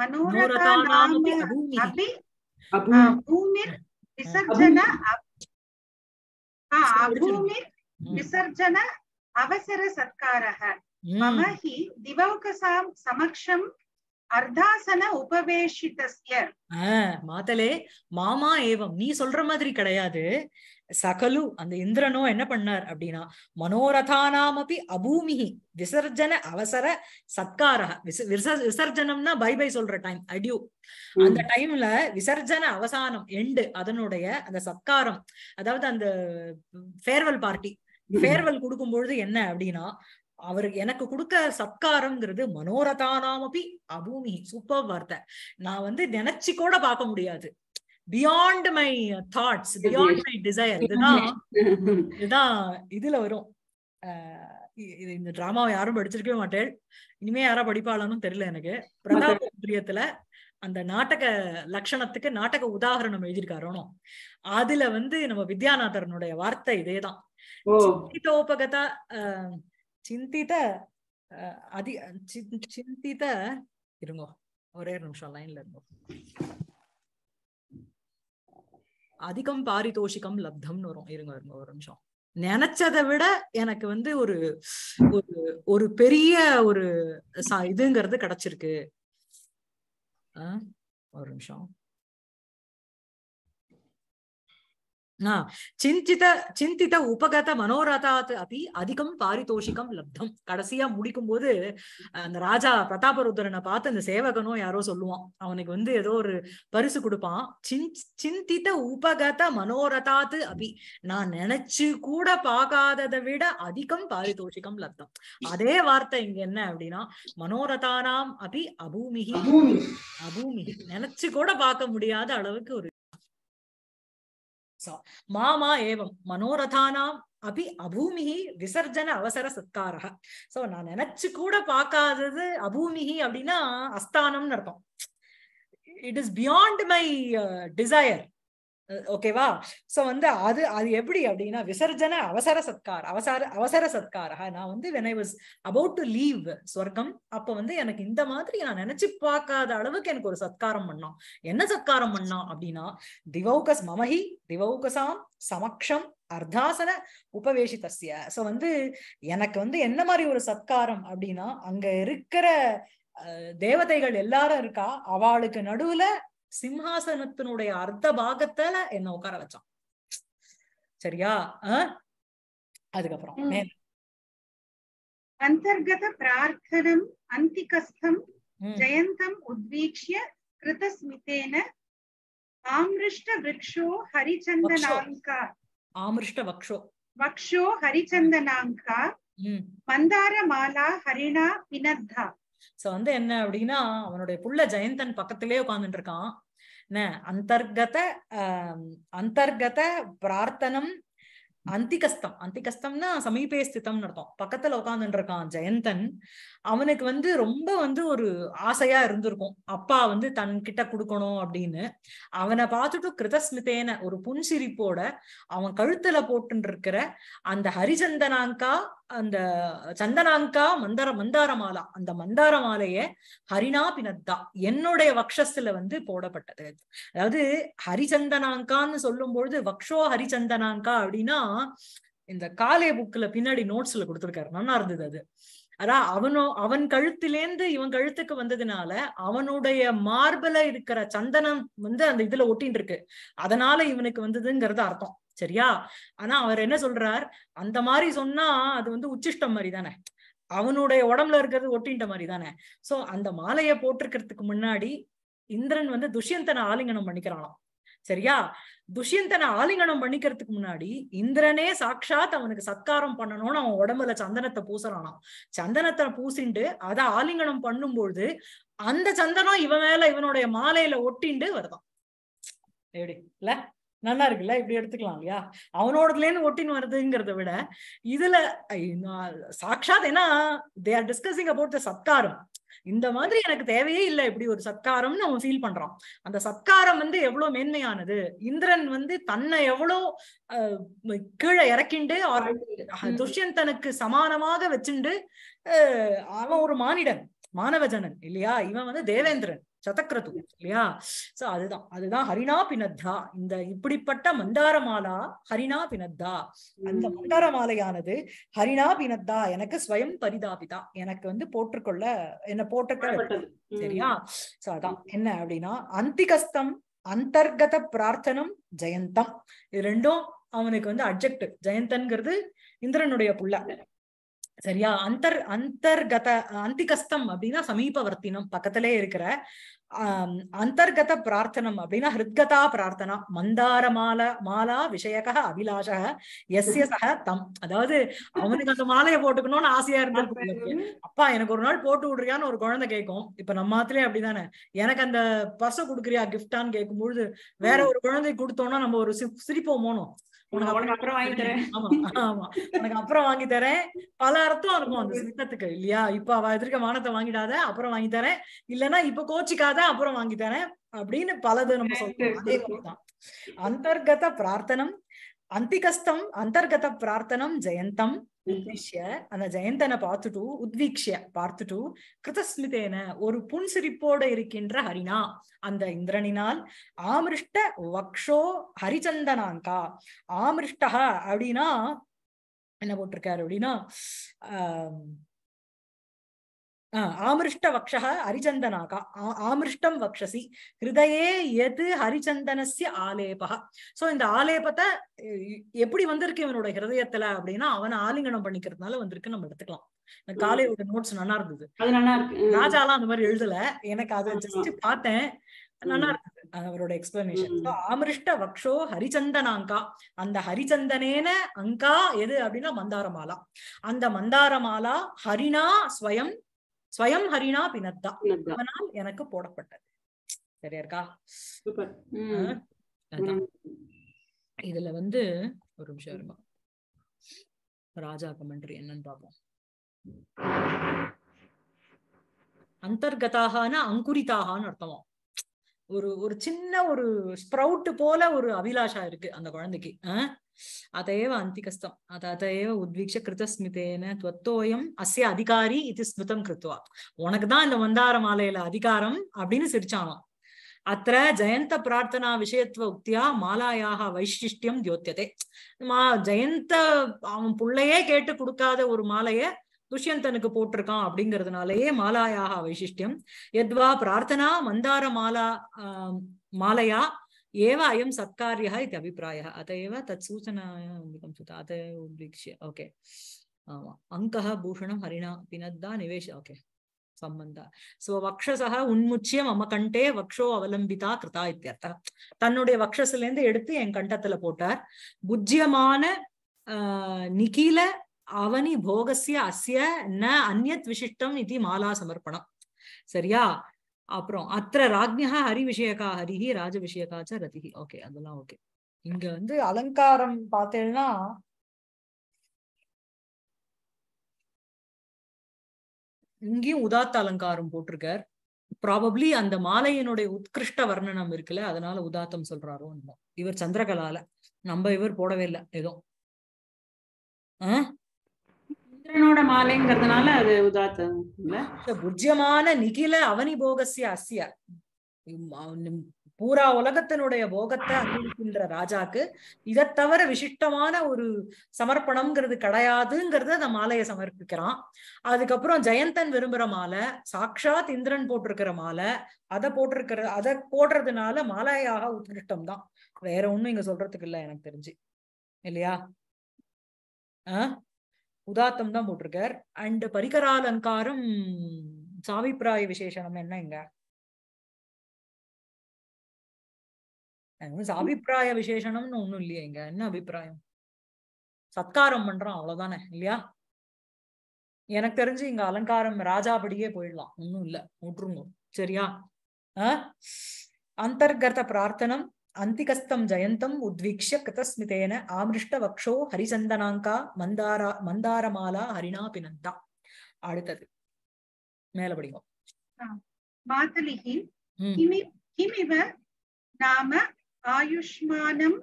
मनोरथा नाम अपि भूमिर् विसर्जन भूमिर् विसर्जन अवसरसत्कारः मम हि दिवौकसां समक्षम् அர்த்தாசன உபவேஷிதஸ்ய மாதலே மாமா ஏவம் நீ சொல்ற மாதிரி கிடையாது சகலு அந்த இந்திரனோ என்ன பண்ணார் அப்படின்னா மனோரதானாம் அப்படி அபூமிகி விசர்ஜன அவசர சத்கார விசர்ஜனம்னா பை பை சொல்ற டைம் அடியூ அந்த டைம்ல விசர்ஜன அவசானம் எண்டு அதனுடைய அந்த சத்காரம் அதாவது அந்த ஃபேர்வெல் பார்ட்டி ஃபேர்வெல் கொடுக்கும் பொழுது என்ன அப்படின்னா அவரு எனக்கு கொடுக்க சத்காரம்ங்கிறது மனோரதானாமபி அபூமி சூப்பர் வார்த்தை நான் வந்து நினைச்சு கூட பார்க்க முடியாது beyond my thoughts beyond my desire இதுதான் இதுதான் இதுல வரும் இது இந்த டிராமாவை யாரும் படிச்சிருக்கவே மாட்டேன் இனிமே யாரா படிப்பாளான்னு தெரியல எனக்கு பிரதாப பிரியத்துல அந்த நாடக லட்சணத்துக்கு நாடக உதாகரணம் எழுதியிருக்காரோனோ அதுல வந்து நம்ம வித்யாநாதரனுடைய வார்த்தை இதேதான் சிந்தித்த சிந்தித அதி சிந்தித இருங்கோ ஒரே நிமிஷம் லைன்ல இருந்தோம் அதிகம் பாரிதோஷிகம் லப்தம்னு வரும் இருங்க இருங்க ஒரு நிமிஷம் நினைச்சதை விட எனக்கு வந்து ஒரு ஒரு ஒரு பெரிய ஒரு இதுங்கிறது கிடைச்சிருக்கு ஒரு நிமிஷம் சிந்தித சிந்தித உபகத மனோரதாத் அப்படி அதிகம் பாரிதோஷிகம் லப்தம் கடைசியா முடிக்கும் போது அந்த ராஜா பிரதாபருத்தரனை பார்த்து அந்த சேவகனும் யாரோ சொல்லுவான் அவனுக்கு வந்து ஏதோ ஒரு பரிசு கொடுப்பான் சிந்தித உபகத மனோரதாத் அப்படி நான் நினைச்சு கூட பார்க்காததை விட அதிகம் பாரிதோஷிகம் லப்தம் அதே வார்த்தை இங்க என்ன அப்படின்னா மனோரதானாம் அபி அபூமிகி அபூமிகி நினைச்சு கூட பார்க்க முடியாத அளவுக்கு ஒரு மாமா ஏவம் மனோரதானாம் அபி அபூமிகி விசர்ஜன அவசர சத்காரா சோ நான் நினைச்சு கூட பார்க்காதது அபூமிகி அப்படின்னா அஸ்தானம்னு அர்த்தம் it is beyond my desire ஓகேவா சோ வந்து அது அது எப்படி அப்படின்னா விசர்ஜன அவசர சத்கார் அவசர அவசர சத்கார நான் வந்து when I was about to leave சொர்க்கம் அப்ப வந்து எனக்கு இந்த மாதிரி நான் நினைச்சு பார்க்காத அளவுக்கு எனக்கு ஒரு சத்காரம் பண்ணோம் என்ன சத்காரம் பண்ணோம் அப்படின்னா திவௌகஸ் மமஹி திவௌகசாம் சமக்ஷம் உபவேஷி உபவேஷிதஸ்ய சோ வந்து எனக்கு வந்து என்ன மாதிரி ஒரு சத்காரம் அப்படின்னா அங்க இருக்கிற தேவதைகள் எல்லாரும் இருக்கா அவளுக்கு நடுவுல சிம்ஹாசனத்தினுடைய அர்த்த பாகத்துல என்ன உட்கார வச்சான் சரியா அதுக்கப்புறம் அந்தர்கத பிரார்த்தனம் அந்திகஸ்தம் ஜெயந்தம் உத்வீக்ஷிய கிருதஸ்மிதேன ஆமிருஷ்ட விரக்ஷோ ஹரிச்சந்தனாங்கா ஆமிருஷ்ட வக்ஷோ வக்ஷோ ஹரிச்சந்தனாங்கா மந்தார மாலா ஹரிணா பினத்தா சோ வந்து என்ன அப்படின்னா அவனுடைய புள்ள ஜெயந்தன் பக்கத்திலேயே உட்கார்ந்துட்டு இருக்கான் என்ன அந்தர்கத அந்தர்கத பிரார்த்தனம் அந்திகஸ்தம் அந்திகஸ்தம்னா சமீபே ஸ்தித்தம் அர்த்தம் பக்கத்துல உட்காந்துட்டு இருக்கான் ஜெயந்தன் அவனுக்கு வந்து ரொம்ப வந்து ஒரு ஆசையா இருந்திருக்கும் அப்பா வந்து தன் கிட்ட கொடுக்கணும் அப்படின்னு அவனை பார்த்துட்டு கிருதஸ்மிதேன ஒரு புன்சிரிப்போட அவன் கழுத்துல போட்டு இருக்கிற அந்த ஹரிச்சந்தனாங்கா அந்த சந்தனாங்கா மந்தார மந்தாரமாலா அந்த மந்தார மாலைய ஹரினா பினத்தா என்னுடைய வக்ஷஸ்ல வந்து போடப்பட்டது அதாவது ஹரிச்சந்தனாங்கான்னு சொல்லும் பொழுது வக்ஷோ ஹரிச்சந்தனாங்கா அப்படின்னா இந்த காலே புக்ல பின்னாடி நோட்ஸ்ல கொடுத்துருக்காரு நல்லா இருந்தது அது அதான் அவனோ அவன் கழுத்திலேந்து இவன் கழுத்துக்கு வந்ததுனால அவனுடைய மார்பில இருக்கிற சந்தனம் வந்து அந்த இதுல ஒட்டின் இருக்கு அதனால இவனுக்கு வந்ததுங்கிறது அர்த்தம் சரியா ஆனா அவர் என்ன சொல்றார் அந்த மாதிரி சொன்னா அது வந்து உச்சிஷ்டம் மாதிரி தானே அவனுடைய உடம்புல இருக்கிறது ஒட்டின்ற மாதிரி தானே சோ அந்த மாலையை போட்டிருக்கிறதுக்கு முன்னாடி இந்திரன் வந்து துஷ்யந்தனை ஆலிங்கனம் பண்ணிக்கிறானாம் சரியா துஷ்யந்தனை ஆலிங்கனம் பண்ணிக்கிறதுக்கு முன்னாடி இந்திரனே சாட்சாத் அவனுக்கு சத்காரம் பண்ணணும்னு அவன் உடம்புல சந்தனத்தை பூசறானாம் சந்தனத்தை பூசிண்டு அதை ஆலிங்கனம் பண்ணும்பொழுது அந்த சந்தனம் இவன் மேல இவனுடைய மாலையில ஒட்டிண்டு வருதான் எப்படி இல்ல நல்லா இருக்குல்ல இப்படி எடுத்துக்கலாம் இல்லையா அவனோடதுலேன்னு ஒட்டின்னு வருதுங்கிறத விட இதுல சாட்சாத் ஏன்னா they are discussing about the சத்காரம் இந்த மாதிரி எனக்கு தேவையே இல்லை இப்படி ஒரு சத்காரம்னு அவன் ஃபீல் பண்றான் அந்த சத்காரம் வந்து எவ்வளவு மேன்மையானது இந்திரன் வந்து தன்னை எவ்வளோ கீழே இறக்கிண்டு துஷ்யந்தனுக்கு சமானமாக வச்சுண்டு அவன் ஒரு மானிடன் மாணவஜனன் இல்லையா இவன் வந்து தேவேந்திரன் சதக்ரது இல்லையா சோ அதுதான் அதுதான் ஹரினா பினத்தா இந்த இப்படிப்பட்ட மந்தார மாலா ஹரினா பினத்தா அந்த மந்தார மாலையானது ஹரினா பினத்தா எனக்கு ஸ்வயம் பரிதாபிதா எனக்கு வந்து போற்றுக்கொள்ள என்ன போட்டுக்கொள்ள சரியா சோ அதான் என்ன அப்படின்னா அந்திகஸ்தம் அந்தர்கத பிரார்த்தனம் ஜெயந்தம் இது ரெண்டும் அவனுக்கு வந்து அப்ஜெக்ட் ஜெயந்தன்கிறது இந்திரனுடைய புள்ள சரியா அந்தர் அந்தர்கத அந்திகஸ்தம் அப்படின்னா சமீபவர்த்தினம் பக்கத்திலே இருக்கிற ஆஹ் அந்தர்கத பிரார்த்தனம் அப்படின்னா ஹிருத்கதா பிரார்த்தனா மந்தார மால மாலா விஷயக அபிலாஷக எஸ் எஸ் தம் அதாவது அவனுக்கு அந்த மாலையை போட்டுக்கணும்னு ஆசையா இருந்திருக்கு அப்பா எனக்கு ஒரு நாள் போட்டு விடுறியான்னு ஒரு குழந்தை கேட்கும் இப்ப நம்ம மாத்திலே அப்படிதானே எனக்கு அந்த பர்ச குடுக்குறியா கிஃப்டான்னு கேட்கும்பொழுது வேற ஒரு குழந்தை கொடுத்தோம்னா நம்ம ஒரு சிரிப்போம் போனோம் அப்புறம் வாங்கி தரேன் அப்புறம் வாங்கி தரேன் பல அர்த்தம் இருக்கும் அந்த சித்தத்துக்கு இல்லையா இப்ப அவ எதிர்க்க வானத்தை வாங்கிடாத அப்புறம் வாங்கி தரேன் இல்லன்னா இப்ப கோச்சிக்காத தான் அப்புறம் வாங்கி அப்படின்னு பலது நம்ம சொல்றோம் அந்தர்கத பிரார்த்தனம் அந்திகஸ்தம் அந்தர்கத பிரார்த்தனம் ஜெயந்தம் உத்வீக்ஷிய அந்த ஜெயந்தனை பார்த்துட்டு உத்வீக்ஷிய பார்த்துட்டு கிருதஸ்மிதேன ஒரு புன்சிரிப்போட இருக்கின்ற ஹரினா அந்த இந்திரனினால் ஆமிருஷ்ட வக்ஷோ ஹரிச்சந்தனாங்கா ஆமிருஷ்டா அப்படின்னா என்ன போட்டிருக்காரு அப்படின்னா ஆஹ் ஆமிருஷ்ட வக்ஷா ஹரிச்சந்தனாக ஆமிருஷ்டம் வக்ஷசி ஹிருதயே எது ஹரிச்சந்தனசிய ஆலேபா சோ இந்த ஆலேபத்தை எப்படி வந்திருக்கு இவனோட ஹிருதயத்துல அப்படின்னா அவனை ஆலிங்கனம் பண்ணிக்கிறதுனால வந்திருக்கு நம்ம எடுத்துக்கலாம் காலையோட நோட்ஸ் நல்லா இருந்தது ராஜாலாம் அந்த மாதிரி எழுதல எனக்கு அதை ஜஸ்ட் பார்த்தேன் நல்லா இருந்தது அவரோட எக்ஸ்பிளனேஷன் ஆமிருஷ்ட வக்ஷோ ஹரிச்சந்தனாங்கா அந்த ஹரிச்சந்தனேன அங்கா எது அப்படின்னா மந்தாரமாலா அந்த மந்தாரமாலா ஹரினா ஸ்வயம் ஸ்வயம் ஹரிணா பினத்தா அவனால் எனக்கு போடப்பட்டது சரியா இருக்கா இதுல வந்து ஒரு நிமிஷம் இருக்கும் ராஜா கமெண்ட்ரி என்னன்னு பார்ப்போம் அந்தர்கதாகனா அங்குரிதாகான்னு அர்த்தம் ஒரு ஒரு சின்ன ஒரு ஸ்ப்ரவுட் போல ஒரு அபிலாஷா இருக்கு அந்த குழந்தைக்கு अत एव अन्तिकस्तम् अत अत एव उद्वीक्ष्य कृतस्मितेन त्वत्तोऽयम् अस्य अधिकारी ஸ்மிருதம் உனக்கு தான் இந்த மந்தார மாலையில அதிகாரம் அப்படின்னு சிரிச்சானோம் அத்த ஜெயந்த பிரார்த்தனா விஷயத்துவ உக்தியா மாலாயாக வைசிஷ்டியம் தியோத்தியதே மா ஜெயந்த அவன் புள்ளையே கேட்டு கொடுக்காத ஒரு மாலைய துஷ்யந்தனுக்கு போட்டிருக்கான் அப்படிங்கிறதுனாலயே மாலாயாக வைசிஷ்டியம் எத்வா பிரார்த்தனா மந்தார மாலா மாலையா एव अयं सत्कार्यः इति अभिप्रायः अत एव तत् सूचनायां श्रुता अत एव उद्वीक्ष्य ओके अङ्कः भूषणं हरिणा पिनद्दा निवेश ओके சம்பந்தா சோ வக்ஷசக உன்முச்சிய மம கண்டே வக்ஷோ அவலம்பிதா கிருதா இத்தியர்த்தம் தன்னுடைய வக்ஷஸ்ல இருந்து எடுத்து என் கண்டத்துல போட்டார் புஜ்யமான நிகில அவனி போகசிய அஸ்ய ந அந்நத் விசிஷ்டம் இது மாலா சமர்ப்பணம் சரியா அப்புறம் அத்திர ராஜ்யா ஹரி விஷயக்கா ஹரிஹி ராஜ விஷயக்காச்ச ரதிஹி ஓகே அதெல்லாம் ஓகே இங்க வந்து அலங்காரம் பார்த்தேன்னா இங்கேயும் உதாத்த அலங்காரம் போட்டிருக்கார் ப்ராபப்ளி அந்த மாலையினுடைய உத்கிருஷ்ட வர்ணனம் இருக்குல்ல அதனால உதாத்தம் சொல்றாரோ இவர் சந்திரகலால நம்ம இவர் போடவே இல்லை ஏதோ ஆஹ் மாலைங்கிறதுனால அது உதாத்த புஜ்யமான நிகில அவனிபோகசிய அசிய பூரா உலகத்தினுடைய போகத்தை அனுபவிக்கின்ற ராஜாக்கு இதை தவிர விசிஷ்டமான ஒரு சமர்ப்பணம்ங்கிறது கிடையாதுங்கிறது அந்த மாலையை சமர்ப்பிக்கிறான் அதுக்கப்புறம் ஜெயந்தன் விரும்புற மாலை சாக்ஷாத் இந்திரன் போட்டிருக்கிற மாலை அதை போட்டிருக்கிற அதை போடுறதுனால மாலையாக உத்கிருஷ்டம் தான் வேற ஒண்ணும் இங்க சொல்றதுக்கு இல்லை எனக்கு தெரிஞ்சு இல்லையா ஆஹ் உதாத்தம் தான் போட்டிருக்கார் அண்ட் பரிகராலங்காரம் சாவிப்பிராய விசேஷனம் என்ன இங்க சாபிப்பிராய விசேஷனம்னு ஒண்ணும் இல்லையா இங்க என்ன அபிப்பிராயம் சத்காரம் பண்றோம் அவ்வளவுதானே இல்லையா எனக்கு தெரிஞ்சு இங்க அலங்காரம் ராஜாபடியே போயிடலாம் ஒன்னும் இல்ல விட்டுருங்க சரியா அந்தர்கர்த்த பிரார்த்தனம் அந்திகஸ்தம் ஜயந்தம் உத்வீக்ஷ கிருதஸ்மிதேன ஆமிருஷ்ட வக்ஷோ ஹரிசந்தனாங்கா மந்தாரா மந்தாரமாலா ஹரிணா பினந்தா அடுத்தது மேல படிக்கும் மாதலிகி கிமிவ நாம ஆயுஷ்மானம்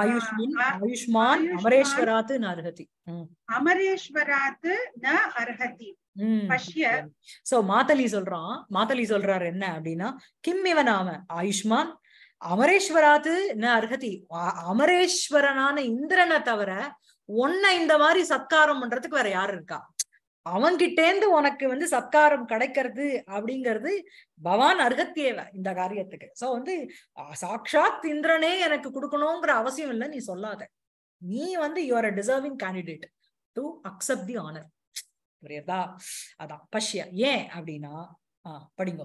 ஆயுஷ்மின் ஆயுஷ்மான் அமரேஸ்வராத் ந அர்ஹதி அமரேஸ்வராத் ந அர்ஹதி சோ மாதலி சொல்றான் மாதலி சொல்றாரு என்ன அப்படின்னா கிம் இவ நாம ஆயுஷ்மான் அமரேஸ்வராது என்ன அருகதி அமரேஸ்வரனான இந்திரனை தவிர உன்னை இந்த மாதிரி சத்காரம் பண்றதுக்கு வேற யாரு இருக்கா அவன்கிட்டேந்து உனக்கு வந்து சத்காரம் கிடைக்கிறது அப்படிங்கிறது பவான் அருகத்தியவ இந்த காரியத்துக்கு சோ வந்து சாட்சாத் இந்திரனே எனக்கு கொடுக்கணுங்கிற அவசியம் இல்லை நீ சொல்லாத நீ வந்து you are a deserving candidate to accept the honour புரியுதா அதான் பஷ்யா ஏன் அப்படின்னா ஆஹ் படிங்க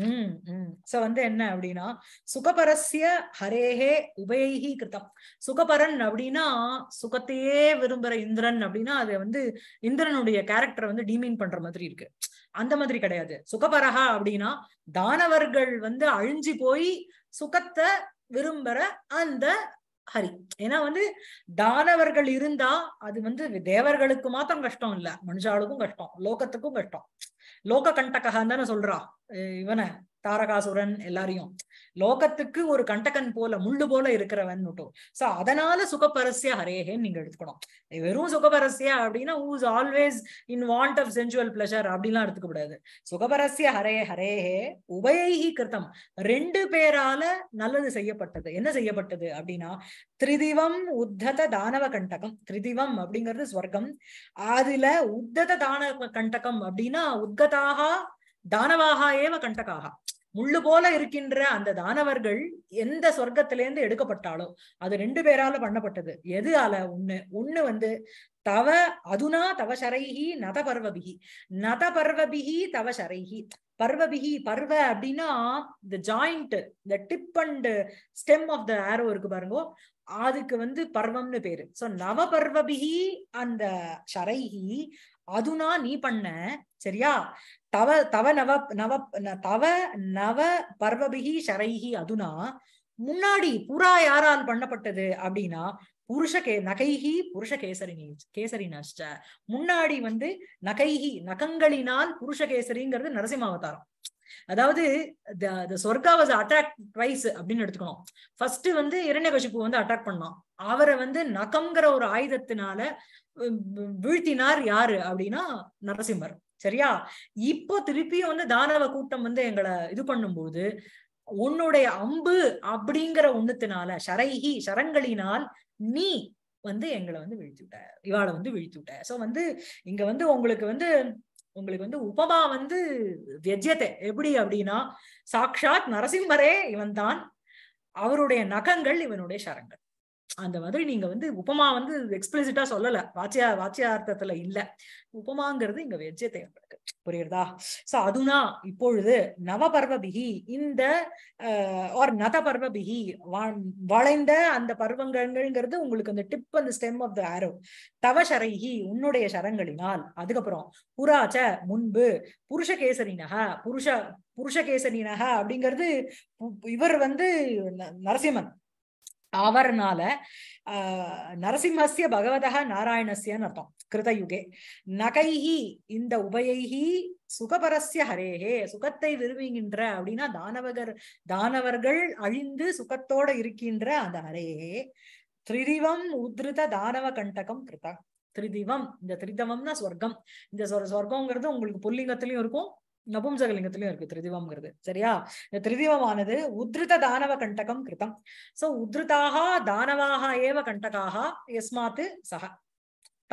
உம் உம் சோ வந்து என்ன அப்படின்னா சுகபரஸ்ய ஹரேஹே உபயகி கிருத்தம் சுகபரன் அப்படின்னா சுகத்தையே விரும்புற இந்திரன் அப்படின்னா அது வந்து இந்திரனுடைய கேரக்டர் வந்து டீமீன் பண்ற மாதிரி இருக்கு அந்த மாதிரி கிடையாது சுகபரஹா அப்படின்னா தானவர்கள் வந்து அழிஞ்சு போய் சுகத்தை விரும்புற அந்த ஹரி ஏன்னா வந்து தானவர்கள் இருந்தா அது வந்து தேவர்களுக்கு மாத்திரம் கஷ்டம் இல்ல மனுஷாளுக்கும் கஷ்டம் லோகத்துக்கும் கஷ்டம் லோக தானே சொல்றா இவனை தாரகாசுரன் எல்லாரையும் லோகத்துக்கு ஒரு கண்டகன் போல முள்ளு போல இருக்கிறவன் விட்டோம் சோ அதனால சுகபரஸ்யா ஹரேஹேன்னு நீங்க எடுத்துக்கணும் வெறும் சுகபரஸ்யா அப்படின்னா who's always in want of sensual pleasure அப்படின்லாம் எடுத்துக்க கூடாது சுகபரசிய ஹரே ஹரேஹே உபயைகி கிருத்தம் ரெண்டு பேரால நல்லது செய்யப்பட்டது என்ன செய்யப்பட்டது அப்படின்னா திரிதிவம் உத்தத தானவ கண்டகம் திரிதிவம் அப்படிங்கிறது ஸ்வர்க்கம் அதுல உத்தத தானவ கண்டகம் அப்படின்னா உத்கதாகா தானவாக ஏவ கண்டகாக முள்ளு போல இருக்கின்ற அந்த தானவர்கள் எந்த சொர்க்கத்திலேருந்து எடுக்கப்பட்டாலோ அது ரெண்டு பேரால பண்ணப்பட்டது எது அல ஒண்ணு ஒண்ணு வந்து தவ அதுனா தவ சரைகி நத பர்வபிகி நத பர்வபிகி தவ சரைகி பர்வபிகி பர்வ அப்படின்னா இந்த ஜாயிண்ட் இந்த tip and stem of the arrow இருக்கு பாருங்க அதுக்கு வந்து பர்வம்னு பேரு சோ நவ பர்வபிகி அந்த சரைகி அதுனா நீ பண்ண சரியா தவ தவ நவ நவ தவ நவ பர்வபிகி ஷரைகி அதுனா முன்னாடி புறா யாரால் பண்ணப்பட்டது அப்படின்னா புருஷ கே நகைகி புருஷ கேசரினி கேசரி நஷ்ட முன்னாடி வந்து நகைகி நகங்களினால் புருஷ கேசரிங்கிறது நரசிம்ம அவதாரம் அதாவது சொர்க்கா வாஸ் அட்ராக்ட் ட்வைஸ் அப்படின்னு எடுத்துக்கணும் ஃபர்ஸ்ட் வந்து இரண்யகசிப்பு வந்து அட்ராக்ட் பண்ணான் அவரை வந்து நகங்கிற ஒரு ஆயுதத்தினால வீழ்த்தினார் யாரு அப்படின்னா நரசிம்மர் சரியா இப்போ திருப்பியும் வந்து தானவ கூட்டம் வந்து எங்களை இது பண்ணும்போது உன்னுடைய அம்பு அப்படிங்கிற ஒண்ணுத்தினால ஷரைஹி சரங்களினால் நீ வந்து எங்களை வந்து வீழ்த்திவிட்ட இவாளை வந்து வீழ்த்திவிட்ட சோ வந்து இங்க வந்து உங்களுக்கு வந்து உங்களுக்கு வந்து உபமா வந்து வெஜ்யத்தை எப்படி அப்படின்னா சாக்ஷாத் நரசிம்மரே இவன் தான் அவருடைய நகங்கள் இவனுடைய சரங்கள் அந்த மாதிரி நீங்க வந்து உபமா வந்து எக்ஸ்பிளிசிட்டா சொல்லல வாச்சியா வாச்சியார்த்தத்துல இல்ல உபமாங்கிறது இங்க வெஜ்ஜே தேவைப்படுது புரியுறதா சோ அதுனா இப்பொழுது நவபர்வ பிகி இந்த ஆர் நத பர்வ பிகி வளைந்த அந்த பருவங்கள்ங்கிறது உங்களுக்கு அந்த டிப் அந்த ஸ்டெம் ஆஃப் த ஆரோ தவ சரைகி உன்னுடைய சரங்களினால் அதுக்கப்புறம் புராச்ச முன்பு நக புருஷ நக அப்படிங்கிறது இவர் வந்து நரசிம்மன் ஆவறனால நரசிம்மசிய பகவதா நாராயணசியன்னு அர்த்தம் கிருதயுகே நகைஹி இந்த உபயைஹி சுகபரஸ்ய ஹரேஹே சுகத்தை விரும்புகின்ற அப்படின்னா தானவகர் தானவர்கள் அழிந்து சுகத்தோட இருக்கின்ற அந்த ஹரேஹே திரிதிவம் உத்ருத தானவ கண்டகம் கிருதம் திரிதிவம் இந்த திரிதவம்னா சொர்க்கம் இந்த சொர்க்கம்ங்கிறது உங்களுக்கு புல்லிங்கத்திலயும் இருக்கும் நபும்சகலிங்கத்திலயும் இருக்கு திருதிவம்ங்கிறது சரியா இந்த திருதிவமானது உத்ருத தானவ கண்டகம் கிருதம் சோ உத்ருதாக தானவாக ஏவ கண்டகாக எஸ்மாத்து சக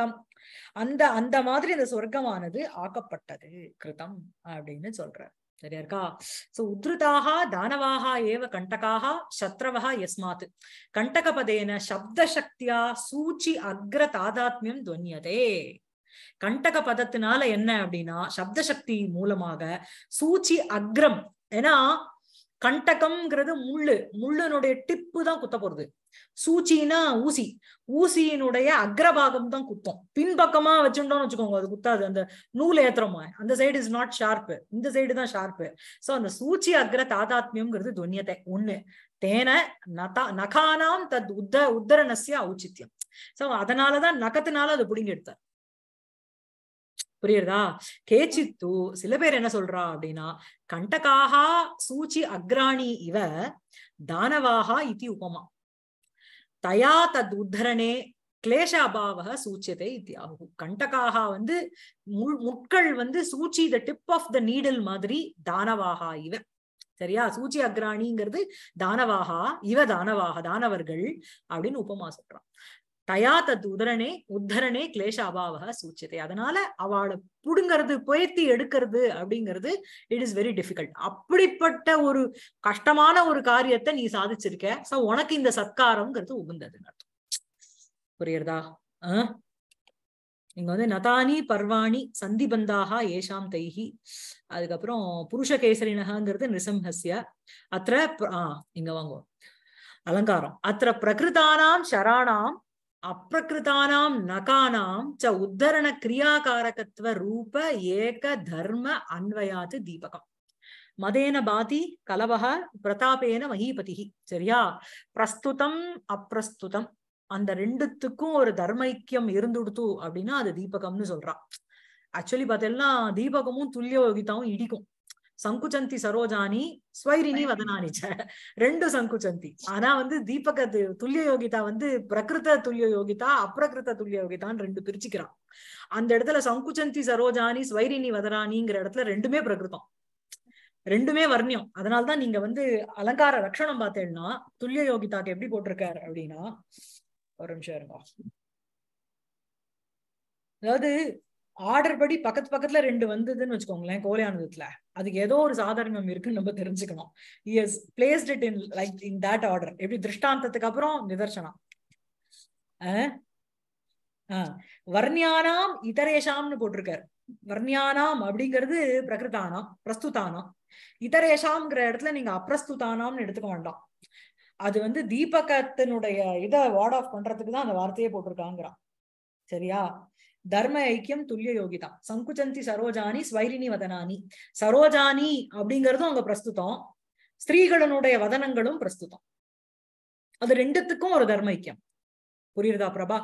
தம் அந்த அந்த மாதிரி இந்த சொர்க்கமானது ஆக்கப்பட்டது கிருதம் அப்படின்னு சொல்றார் சரியா இருக்கா சோ உத்ருதாக தானவாக ஏவ கண்டகாக சத்ரவா எஸ்மாத் கண்டகபதேன சப்த சக்தியா சூச்சி அக்ர தாதாத்மியம் துவன்யதே கண்டக பதத்தினால என்ன அப்படின்னா சப்த சக்தி மூலமாக சூச்சி அக்ரம் ஏன்னா கண்டகம்ங்கிறது முள்ளு முள்ளுனுடைய டிப்பு தான் குத்த போறது சூச்சின்னா ஊசி ஊசியினுடைய அக்ரபாகம் தான் குத்தம் பின்பக்கமா வச்சுட்டோம்னு வச்சுக்கோங்க அது குத்தாது அந்த நூல் ஏத்துறோமா அந்த சைடு இஸ் நாட் ஷார்ப்பு இந்த சைடு தான் ஷார்ப்பு சோ அந்த சூச்சி அக்ர தாதாத்மியம்ங்கிறது துன்யத்தை ஒண்ணு தேன நகானாம் தத் உத்த உத்தரணசிய ஔச்சித்யம் சோ அதனாலதான் நகத்தினால அது புடிங்கி எடுத்தார் புரியுறதா கேச்சித்து சில பேர் என்ன சொல்றா அப்படின்னா கண்டகாகா சூச்சி அக்ராணி இவ தானவாகா இத்தி உபமா தயா தத் உத்தரணே கிளேஷாபாவக சூச்சியதை இது ஆகும் கண்டகாக வந்து முட்கள் வந்து சூச்சி த டிப் ஆஃப் த நீடல் மாதிரி தானவாகா இவ சரியா சூச்சி அக்ராணிங்கிறது தானவாகா இவ தானவாக தானவர்கள் அப்படின்னு உபமா சொல்றான் தயா தத் உதரணே உத்தரணே கிளேஷ அபாவக சூச்சத்தை அதனால அவளை புடுங்கிறது புயர்த்தி எடுக்கிறது அப்படிங்கிறது இட் இஸ் வெரி டிஃபிகல்ட் அப்படிப்பட்ட ஒரு கஷ்டமான ஒரு காரியத்தை நீ சாதிச்சிருக்க சோ உனக்கு இந்த சத்காரம்ங்கிறது உகுந்தது புரியுறதா ஆஹ் இங்க வந்து நதானி பர்வாணி சந்திபந்தாக ஏஷாம் தைஹி அதுக்கப்புறம் புருஷ கேசரினகாங்கிறது நிசம்ஹஸ்ய அத்த இங்க வாங்குவோம் அலங்காரம் அத்த பிரகிருதானாம் ஷராணாம் அப்பிரகிருதானாம் நகானாம் ச உத்தரண கிரியாகாரகத்துவ ரூப ஏக தர்ம அன்வயாது தீபகம் மதேன பாதி கலவக பிரதாபேன மகிபதி சரியா பிரஸ்துதம் அப்பிரஸ்துதம் அந்த ரெண்டுத்துக்கும் ஒரு தர்மைக்கியம் இருந்துடுத்து அப்படின்னா அது தீபகம்னு சொல்றான் ஆக்சுவலி பார்த்தீங்கன்னா தீபகமும் துல்லிய யோகிதாவும் இடிக்கும் சங்குச்சந்தி சரோஜானி ஸ்வைரினி வதனானி ரெண்டு சங்குச்சந்தி ஆனா வந்து தீபக துல்லிய யோகிதா வந்து பிரகிருத துல்லிய யோகிதா அப்பிரகிருத துல்லிய யோகிதான்னு ரெண்டு பிரிச்சுக்கிறான் அந்த இடத்துல சங்குச்சந்தி சரோஜானி ஸ்வைரினி வதனானிங்கிற இடத்துல ரெண்டுமே பிரகிருதம் ரெண்டுமே வர்ணியம் அதனால்தான் நீங்க வந்து அலங்கார லட்சணம் பார்த்தேன்னா துல்லிய யோகிதாக்கு எப்படி போட்டிருக்காரு அப்படின்னா ஒரு நிமிஷம் இருங்க அதாவது ஆர்டர் படி பக்கத்து பக்கத்துல ரெண்டு வந்ததுன்னு வச்சுக்கோங்களேன் கோலியானதுல அதுக்கு ஏதோ ஒரு சாதாரணம் இருக்குன்னு நம்ம தெரிஞ்சுக்கணும் as placed it in like in that order எப்படி திருஷ்டாந்தத்துக்கு அப்புறம் நிதர்சனம் வர்ணியானாம் இதரேஷாம்னு போட்டிருக்காரு வர்ணியானாம் அப்படிங்கிறது பிரகிருதானாம் பிரஸ்துதானாம் இதரேஷாம்ங்கிற இடத்துல நீங்க அப்பிரஸ்துதானாம்னு எடுத்துக்க வேண்டாம் அது வந்து தீபகத்தினுடைய இதை வார்ட் ஆஃப் பண்றதுக்கு தான் அந்த வார்த்தையே போட்டிருக்காங்கிறான் சரியா தர்ம ஐக்கியம் துல்லிய யோகிதம் சங்குச்சந்தி சரோஜானி ஸ்வைரினி வதனானி சரோஜானி அப்படிங்கிறதும் அங்க பிரஸ்துதம் ஸ்திரீகளனுடைய வதனங்களும் பிரஸ்துதம் அது ரெண்டுத்துக்கும் ஒரு தர்ம ஐக்கியம் புரியுறதா பிரபா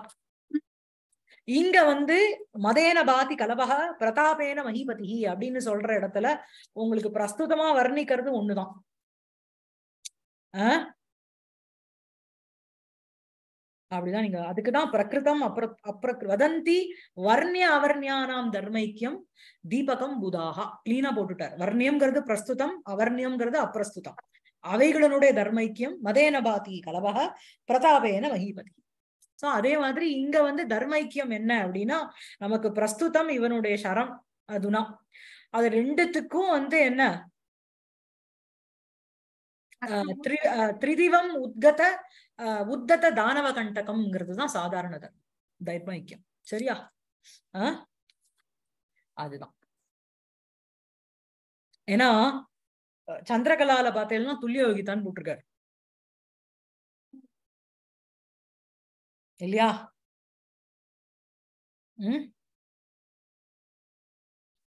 இங்க வந்து மதேன பாதி கலவக பிரதாபேன மகிபதி அப்படின்னு சொல்ற இடத்துல உங்களுக்கு பிரஸ்துதமா வர்ணிக்கிறது ஒண்ணுதான் ஆஹ் அப்படிதான் நீங்க அதுக்குதான் பிரகிருதம் அப்புற அப்ரக் வதந்தி வர்ணிய அவர்ணியானாம் தர்மைக்கியம் தீபகம் புதாகா கிளீனா போட்டுட்டார் வர்ணியம்ங்கிறது பிரஸ்துதம் அவர்ணியம்ங்கிறது அப்பிரஸ்துதம் அவைகளனுடைய தர்மைக்கியம் மதேன பாதி கலவக பிரதாபேன மகிபதி சோ அதே மாதிரி இங்க வந்து தர்மைக்கியம் என்ன அப்படின்னா நமக்கு பிரஸ்துதம் இவனுடைய சரம் அதுனா அது ரெண்டுத்துக்கும் வந்து என்ன திரிதிவம் உத்கத உத்தத தானவ கண்டகம்ங்கிறது தான் சாதாரண தர்மம் சரியா ஆஹ் அதுதான் ஏன்னா சந்திரகலால பார்த்தேன்னா துல்லியோகிதான் போட்டிருக்காரு இல்லையா உம்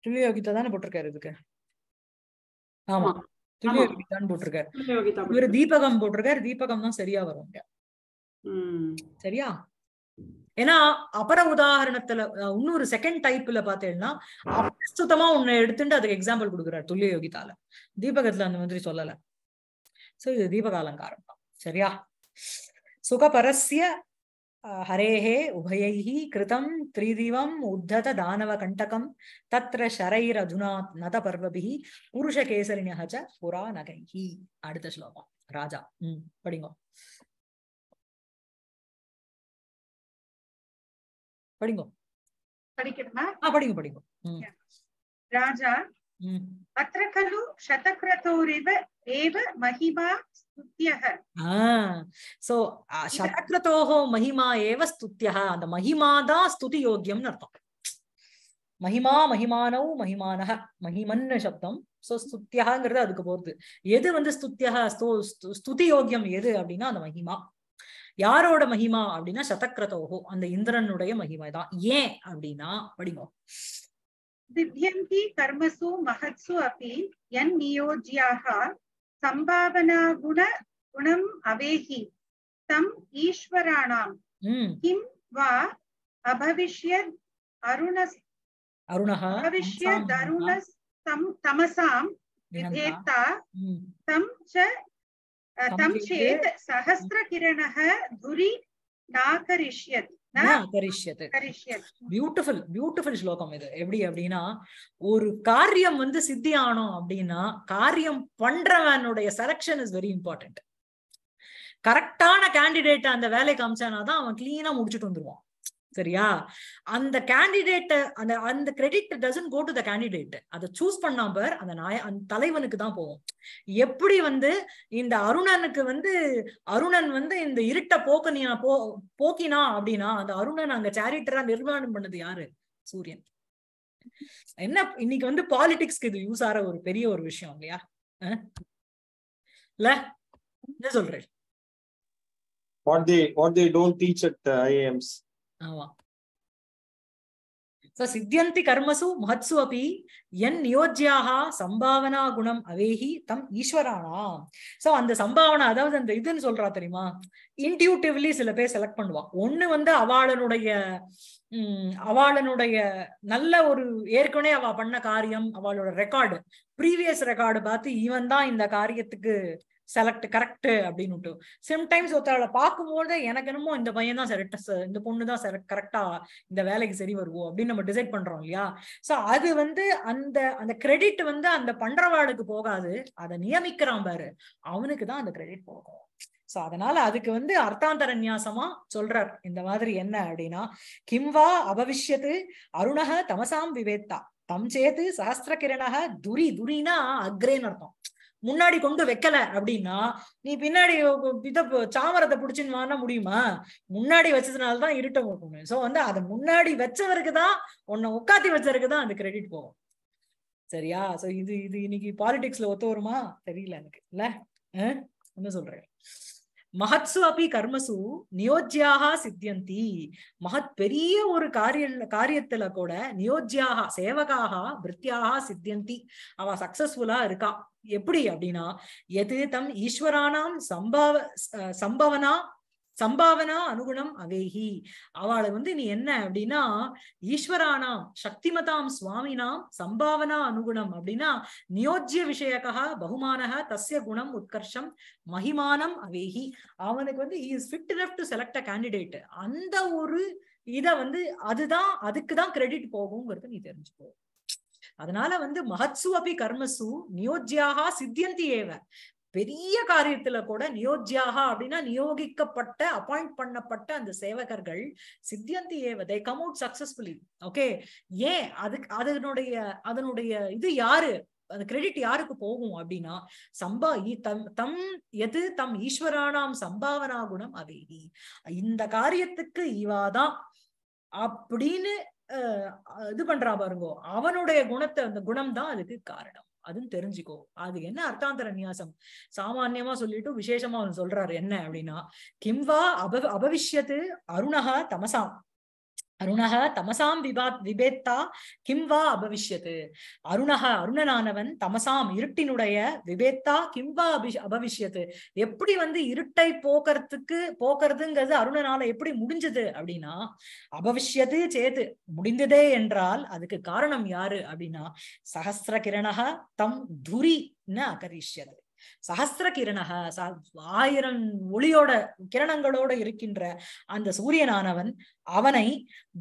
துல்லியோகிதா தானே போட்டிருக்காரு இதுக்கு ஆமா துல்லிய யோகிதான் போட்டிருக்காரு இவர் தீபகம் போட்டிருக்காரு தீபகம் தான் சரியா வரும் சரியா ஏன்னா அபர உதாரணத்துல இன்னொரு செகண்ட் டைப்ல பாத்தீங்கன்னா அப்பிரஸ்துதமா உன்னை எடுத்துட்டு அதுக்கு எக்ஸாம்பிள் கொடுக்குறாரு துல்லிய யோகிதால தீபகத்துல அந்த மாதிரி சொல்லல சோ இது தீபக அலங்காரம் தான் சரியா சுகபரஸ்ய हरेः उभयैः कृतं त्रिदिवम् उद्धत दानवकण्टकं तत्र शरैरधुना नतपर्वभिः पुरुषकेसरिणः च पुरानगैः அடுத்த ஸ்லோகம் ராஜா ம் படிங்கோ படிங்கோ படிக்கணுமா ஆ படிங்க படிங்க ராஜா अत्र खलु शतक्रतोरिव एव महिमा स्तुत्यः सो शतक्रतोः महिमा एव स्तुत्यः அந்த மகிமாதா ஸ்துதி யோக்கியம் அர்த்தம் மகிமா மகிமானௌ மகிமானஹ மகிமன்னு சப்தம் சோ ஸ்துத்தியங்கிறது அதுக்கு போறது எது வந்து ஸ்துத்தியா ஸ்துதி யோக்கியம் எது அப்படின்னா அந்த மகிமா யாரோட மகிமா அப்படின்னா சதக்கிரதோகோ அந்த இந்திரனுடைய மகிமை தான் ஏன் அப்படின்னா படிங்கோ सिद्ध्यन्ति कर्मसु महत्सु अपि यन्नियोज्याः सम्भावनागुण गुणम् अवेहि तम् ईश्वराणां हम्म। किं वा अभविष्यद् अरुणस् अरुणः अभविष्यदरुणस्तं तमसां विधेत्ता हम्म। तं च तं चेत् सहस्रकिरणः धुरि नाकरिष्यत् பியூட்டிஃபுல் பியூட்டிஃபுல் ஸ்லோகம் இது எப்படி அப்படின்னா ஒரு காரியம் வந்து சித்தி ஆனோம் அப்படின்னா காரியம் பண்றவனுடைய செலக்ஷன் இஸ் வெரி இம்பார்ட்டன்ட் கரெக்டான கேண்டிடேட் அந்த வேலைக்கு தான் அவன் கிளீனா முடிச்சுட்டு வந்துருவான் சரியா அந்த கேண்டிடேட்ட அந்த அந்த credit doesn't go to the candidate அதை சூஸ் பண்ணாம அந்த நாய அந்த தலைவனுக்கு தான் போவோம் எப்படி வந்து இந்த அருணனுக்கு வந்து அருணன் வந்து இந்த இருட்ட போக்கனியா போ போக்கினா அப்படின்னா அந்த அருணன் அங்க சேரிட்டரா நிர்மாணம் பண்ணது யாரு சூரியன் என்ன இன்னைக்கு வந்து பாலிடிக்ஸ்க்கு இது யூஸ் ஆற ஒரு பெரிய ஒரு விஷயம் இல்லையா என்ன சொல்றேன் what they what they don't teach at uh, IAMs. சித்தியந்தி கர்மசு மகத்சு அப்பி என் நியோஜியாக சம்பாவனா குணம் அவேகி தம் ஈஸ்வரானா சோ அந்த சம்பாவனா அதாவது அந்த இதுன்னு சொல்றா தெரியுமா இன்டியூட்டிவ்லி சில பேர் செலக்ட் பண்ணுவா ஒண்ணு வந்து அவாளனுடைய உம் அவாளனுடைய நல்ல ஒரு ஏற்கனவே அவ பண்ண காரியம் அவளோட ரெக்கார்டு ப்ரீவியஸ் ரெக்கார்டு பார்த்து இவன் தான் இந்த காரியத்துக்கு செலக்ட் கரெக்ட் அப்படின்னு சிம்டைம்ஸ் ஒருத்தவளை பார்க்கும்போது எனக்கு என்னமோ இந்த பையன் தான் செலக்ட் இந்த பொண்ணு தான் செலக்ட் கரெக்டா இந்த வேலைக்கு சரி வருவோம் அப்படின்னு நம்ம டிசைட் பண்றோம் இல்லையா சோ அது வந்து அந்த அந்த கிரெடிட் வந்து அந்த பண்றவாளுக்கு போகாது அதை நியமிக்கிறான் பாரு அவனுக்கு தான் அந்த கிரெடிட் போகும் சோ அதனால அதுக்கு வந்து அர்த்தாந்தர நியாசமா சொல்றார் இந்த மாதிரி என்ன அப்படின்னா கிம்வா அபவிஷ்யத்து அருணக தமசாம் விவேத்தா தம் சேத்து சஹஸ்திர கிரணக துரி துரினா அக்ரேன்னு அர்த்தம் முன்னாடி கொண்டு வைக்கல அப்படின்னா நீ பின்னாடி இதை சாமரத்தை பிடிச்சின்னு முடியுமா முன்னாடி வச்சதுனாலதான் இருட்டம் போகணும் சோ வந்து அதை முன்னாடி வச்சவருக்குதான் உன்னை உட்காத்தி வச்சவருக்கு தான் அந்த கிரெடிட் போகும் சரியா சோ இது இது இன்னைக்கு பாலிடிக்ஸ்ல ஒத்து வருமா தெரியல எனக்கு இல்ல என்ன சொல்றேன் மகத்சு அப்படி கர்மசு நியோஜியாக சித்தியந்தி மகத் பெரிய ஒரு காரிய காரியத்துல கூட நியோஜியாக சேவகாக பிரத்தியாக சித்தியந்தி அவ சக்சஸ்ஃபுல்லா இருக்கா எப்படி அப்படின்னா எது தம் ஈஸ்வரானாம் சம்பவ சம்பவனா சம்பாவனா அனுகுணம் அவேகி அவளை வந்து நீ என்ன அப்படின்னா ஈஸ்வரானாம் சக்திமதாம் சுவாமினாம் சம்பாவனா அனுகுணம் அப்படின்னா நியோஜ்ய விஷயக்கா பகுமானக தசிய குணம் உத்கர்ஷம் மகிமானம் அவேகி அவனுக்கு வந்து is fit to select a candidate அந்த ஒரு இத வந்து அதுதான் அதுக்குதான் கிரெடிட் போகுங்கிறது நீ தெரிஞ்சுக்கோ அதனால வந்து மகத்சு அபி கர்மசு நியோஜியாக சித்தியந்தி ஏவ பெரிய காரியத்துல கூட நியோஜியாக அப்படின்னா நியோகிக்கப்பட்ட அப்பாயிண்ட் பண்ணப்பட்ட அந்த சேவகர்கள் சித்தியந்தி ஏவதை கம் அவுட் சக்சஸ்ஃபுல்லி ஓகே ஏன் அது அதனுடைய அதனுடைய இது யாரு அந்த கிரெடிட் யாருக்கு போகும் அப்படின்னா சம்பா தம் தம் எது தம் ஈஸ்வரானாம் சம்பாவனா குணம் அவேதி இந்த காரியத்துக்கு இவாதான் அப்படின்னு இது பண்றா பாருங்கோ அவனுடைய குணத்தை அந்த குணம் தான் அதுக்கு காரணம் அதுன்னு தெரிஞ்சுக்கோ அது என்ன அர்த்தாந்தர நியாசம் சாமானியமா சொல்லிட்டு விசேஷமா அவர் சொல்றாரு என்ன அப்படின்னா கிம்வா அப அபவிஷ்யத்து அருணகா தமசாம் அருணக தமசாம் விபா விபேத்தா கிம் வா அபவிஷ்யத்து அருணக அருணனானவன் தமசாம் இருட்டினுடைய விபேத்தா கிம் வா அபி அபவிஷ்யத்து எப்படி வந்து இருட்டை போக்குறதுக்கு போக்குறதுங்கிறது அருணனால எப்படி முடிஞ்சது அப்படின்னா அபவிஷ்யது சேது முடிந்ததே என்றால் அதுக்கு காரணம் யாரு அப்படின்னா சஹசிர கிரணக தம் துரி ந அகரிஷ்யது சஹஸ்திர கிரணக ஆயிரம் ஒளியோட கிரணங்களோட இருக்கின்ற அந்த சூரியனானவன் அவனை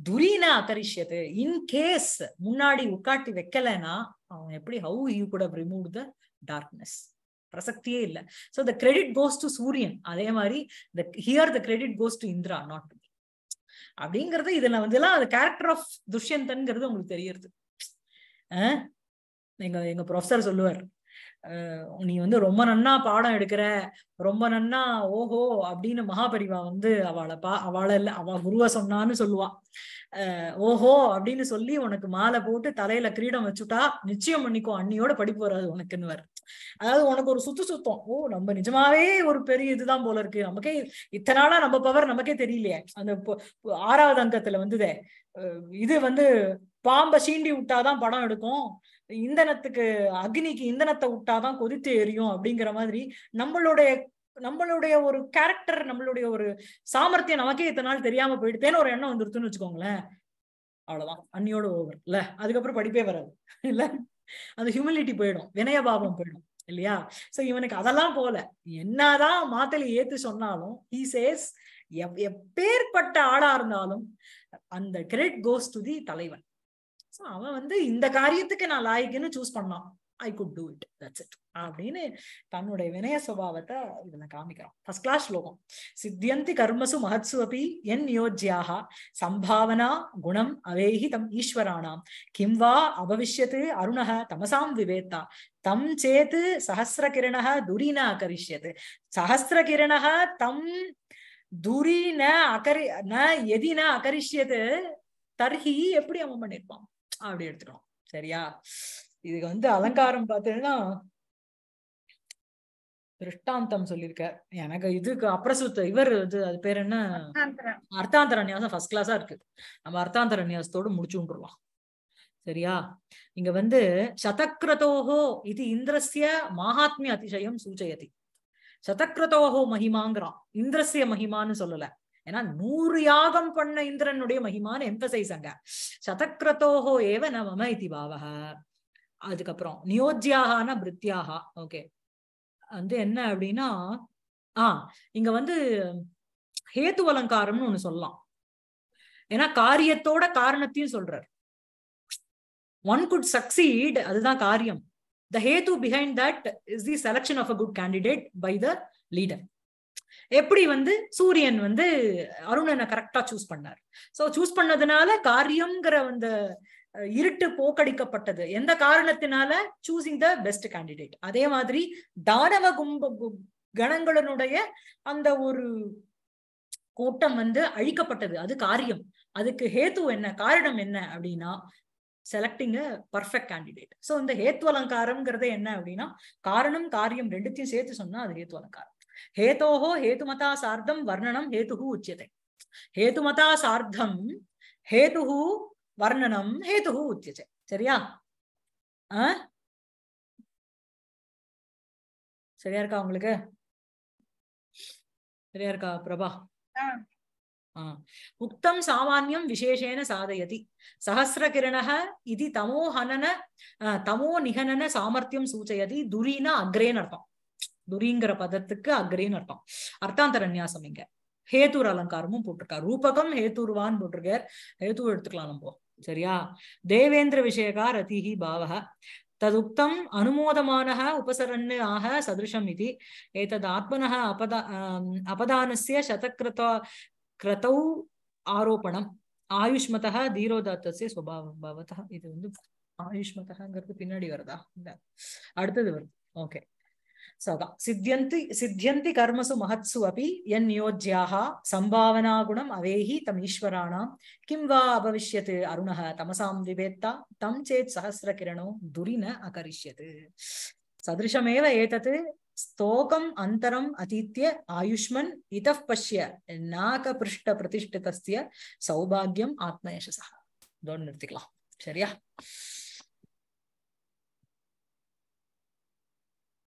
துரீன அகரிஷியது இன் கேஸ் முன்னாடி உட்காட்டி வைக்கலன்னா அவன் எப்படி how you could remove the darkness பிரசக்தியே இல்லை so the credit goes to சூரியன் அதே மாதிரி the here the credit goes to Indra not to அப்படிங்கிறது இதுல வந்து எல்லாம் அது கேரக்டர் ஆஃப் துஷ்யந்தன்ங்கிறது உங்களுக்கு தெரியறது எங்க எங்க ப்ரொஃபசர் சொல்லுவார் நீ வந்து ரொம்ப நன்னா பாடம் எடுக்கிற ரொம்ப நன்னா ஓஹோ அப்படின்னு மகாபரிவா வந்து அவளை பா அவளை இல்ல அவ குருவ சொன்னான்னு சொல்லுவா ஓஹோ அப்படின்னு சொல்லி உனக்கு மாலை போட்டு தலையில கிரீடம் வச்சுட்டா நிச்சயம் பண்ணிக்கோ அண்ணியோட படிப்பு வராது உனக்குன்னு அதாவது உனக்கு ஒரு சுத்து சுத்தம் ஓ நம்ம நிஜமாவே ஒரு பெரிய இதுதான் போல இருக்கு நமக்கே இத்தனை நாளா நம்ம பவர் நமக்கே தெரியலையே அந்த ஆறாவது அங்கத்துல வந்துதே இது வந்து பாம்பை சீண்டி விட்டாதான் படம் எடுக்கும் இந்தனத்துக்கு அக்னிக்கு இந்தனத்தை விட்டாதான் கொதித்து எரியும் அப்படிங்கிற மாதிரி நம்மளுடைய நம்மளுடைய ஒரு கேரக்டர் நம்மளுடைய ஒரு சாமர்த்தியம் நமக்கே இத்தனை நாள் தெரியாம போயிடுதேன்னு ஒரு எண்ணம் வந்துருதுன்னு வச்சுக்கோங்களேன் அவ்வளவுதான் அன்னியோட ஓவர் இல்ல அதுக்கப்புறம் படிப்பே வராது இல்ல அந்த ஹியூமிலிட்டி போயிடும் வினயபாவம் போயிடும் இல்லையா சோ இவனுக்கு அதெல்லாம் போல என்னதான் மாத்தலை ஏத்து சொன்னாலும் ஹி சேஸ் எப்பேற்பட்ட ஆளா இருந்தாலும் அந்த கிரெடிட் கோஸ் தலைவன் ஸோ அவன் வந்து இந்த காரியத்துக்கு நான் லாய்க்குன்னு சூஸ் பண்ணான் I could do it that's it அப்படின்னு தன்னுடைய வினய சுவாவத்தை இதுல காமிக்கிறான் ஃபர்ஸ்ட் கிளாஸ் ஸ்லோகம் சித்தியந்தி கர்மசு மகத்சு அப்படி என் யோஜியாக சம்பாவனா குணம் அவேஹி தம் ஈஸ்வராணாம் கிம் வா அபவிஷ்யத்து அருணக தமசாம் விவேத்தா தம் சேத் சஹசிரகிரண துரின அகரிஷ்யது சஹசிரகிரண தம் துரி ந அகரி ந எதி ந அகரிஷ்யது தர்ஹி எப்படி அவன் பண்ணிருப்பான் அப்படி எடுத்துக்கணும் சரியா இதுக்கு வந்து அலங்காரம் பார்த்தீங்கன்னா திருஷ்டாந்தம் சொல்லியிருக்க எனக்கு இதுக்கு அப்ரசுத்த இவர் இது அது பேர் என்ன அர்த்தாந்தர நியாசம் ஃபர்ஸ்ட் கிளாஸா இருக்கு நம்ம அர்த்தாந்தர நியாசத்தோடு முடிச்சு விட்டுருவோம் சரியா இங்க வந்து சதக்கிரதோஹோ இது இந்திரசிய மகாத்மிய அதிசயம் சூச்சயதி சதக்கிரதோஹோ மகிமாங்கிறான் இந்திரசிய மகிமான்னு சொல்லல ஏன்னா நூறு யாகம் பண்ண இந்திரனுடைய மகிமான எம்பசைஸ் அங்க சதக்ரதோஹோ ஏவ ந மம இது பாவகா அதுக்கப்புறம் நியோஜ்யாகனா பிரித்தியாகா ஓகே வந்து என்ன அப்படின்னா ஆஹ் இங்க வந்து ஹேத்து அலங்காரம்னு ஒண்ணு சொல்லலாம் ஏன்னா காரியத்தோட காரணத்தையும் சொல்றார் ஒன் குட் சக்சீட் அதுதான் காரியம் த ஹேத்து behind that is the selection of a good candidate by the leader எப்படி வந்து சூரியன் வந்து அருணனை கரெக்டா சூஸ் பண்ணார் சோ சூஸ் பண்ணதுனால காரியம்ங்கிற அந்த இருட்டு போக்கடிக்கப்பட்டது எந்த காரணத்தினால சூசிங் த பெஸ்ட் கேண்டிடேட் அதே மாதிரி தானவ கும்ப கணங்களுடைய அந்த ஒரு கூட்டம் வந்து அழிக்கப்பட்டது அது காரியம் அதுக்கு ஹேத்து என்ன காரணம் என்ன அப்படின்னா செலக்டிங் பர்ஃபெக்ட் கேண்டிடேட் ஸோ இந்த ஹேத்து அலங்காரம்ங்கிறது என்ன அப்படின்னா காரணம் காரியம் ரெண்டுத்தையும் சேர்த்து சொன்னா அது ஹேத்து அலங்காரம் ஹேதோஹோ ஹேதுமதா சார்த்தம் வர்ணனம் ஹேதுகு உச்சியத்தை ஹேதுமதா சார்த்தம் ஹேதுகு வர்ணனம் ஹேதுகு உச்சியத்தை சரியா ஆஹ் சரியா இருக்கா உங்களுக்கு சரியா இருக்கா பிரபா உக்தம் சாமான்யம் விசேஷேன சாதயதி சஹசிரகிரண இது தமோஹனன தமோ நிகனன சாமர்த்தியம் சூச்சயதி துரீன அக்ரேன்னு அர்த்தம் துரிங்கிற பதத்துக்கு அக்ரின்னு அர்த்தம் அர்த்தாந்தர நியாசம் இங்க ஹேத்தூர் அலங்காரமும் போட்டிருக்கா ரூபகம் ஹேத்தூர்வான்னு போட்டிருக்கார் ஹேத்தூர் எடுத்துக்கலாம் நம்ம சரியா தேவேந்திர விஷயகா ரதிஹி பாவக ததுக்தம் அனுமோதமான உபசரன் ஆக சதிருஷம் இது ஏதத் ஆத்மன அபதா அபதானஸ்ய சதக்கிருத கிருத்தௌ ஆரோபணம் ஆயுஷ்மதா தீரோதாத்தஸ்ய சுபாவம் பவதா இது வந்து ஆயுஷ்மதங்கிறது பின்னாடி வருதா இல்ல அடுத்தது வருது ஓகே சதா சித்தியந்தி சித்தியந்தி கர்மசு மகத்சு அபி என் யோஜியாக சம்பாவனா குணம் அவேஹி தம் ஈஸ்வராணாம் கிம் வா அபவிஷ்யத்து அருணக தமசாம் விபேத்தா தம் சேத் சகசிர கிரணோ துரின அகரிஷ்யது சதிருஷமேவ ஏதத்து ஸ்தோகம் அந்தரம் அதித்திய ஆயுஷ்மன் இத பசிய நாக பிருஷ்ட பிரதிஷ்டித்திய சௌபாகியம் ஆத்மயசா இதோடு நிறுத்திக்கலாம் சரியா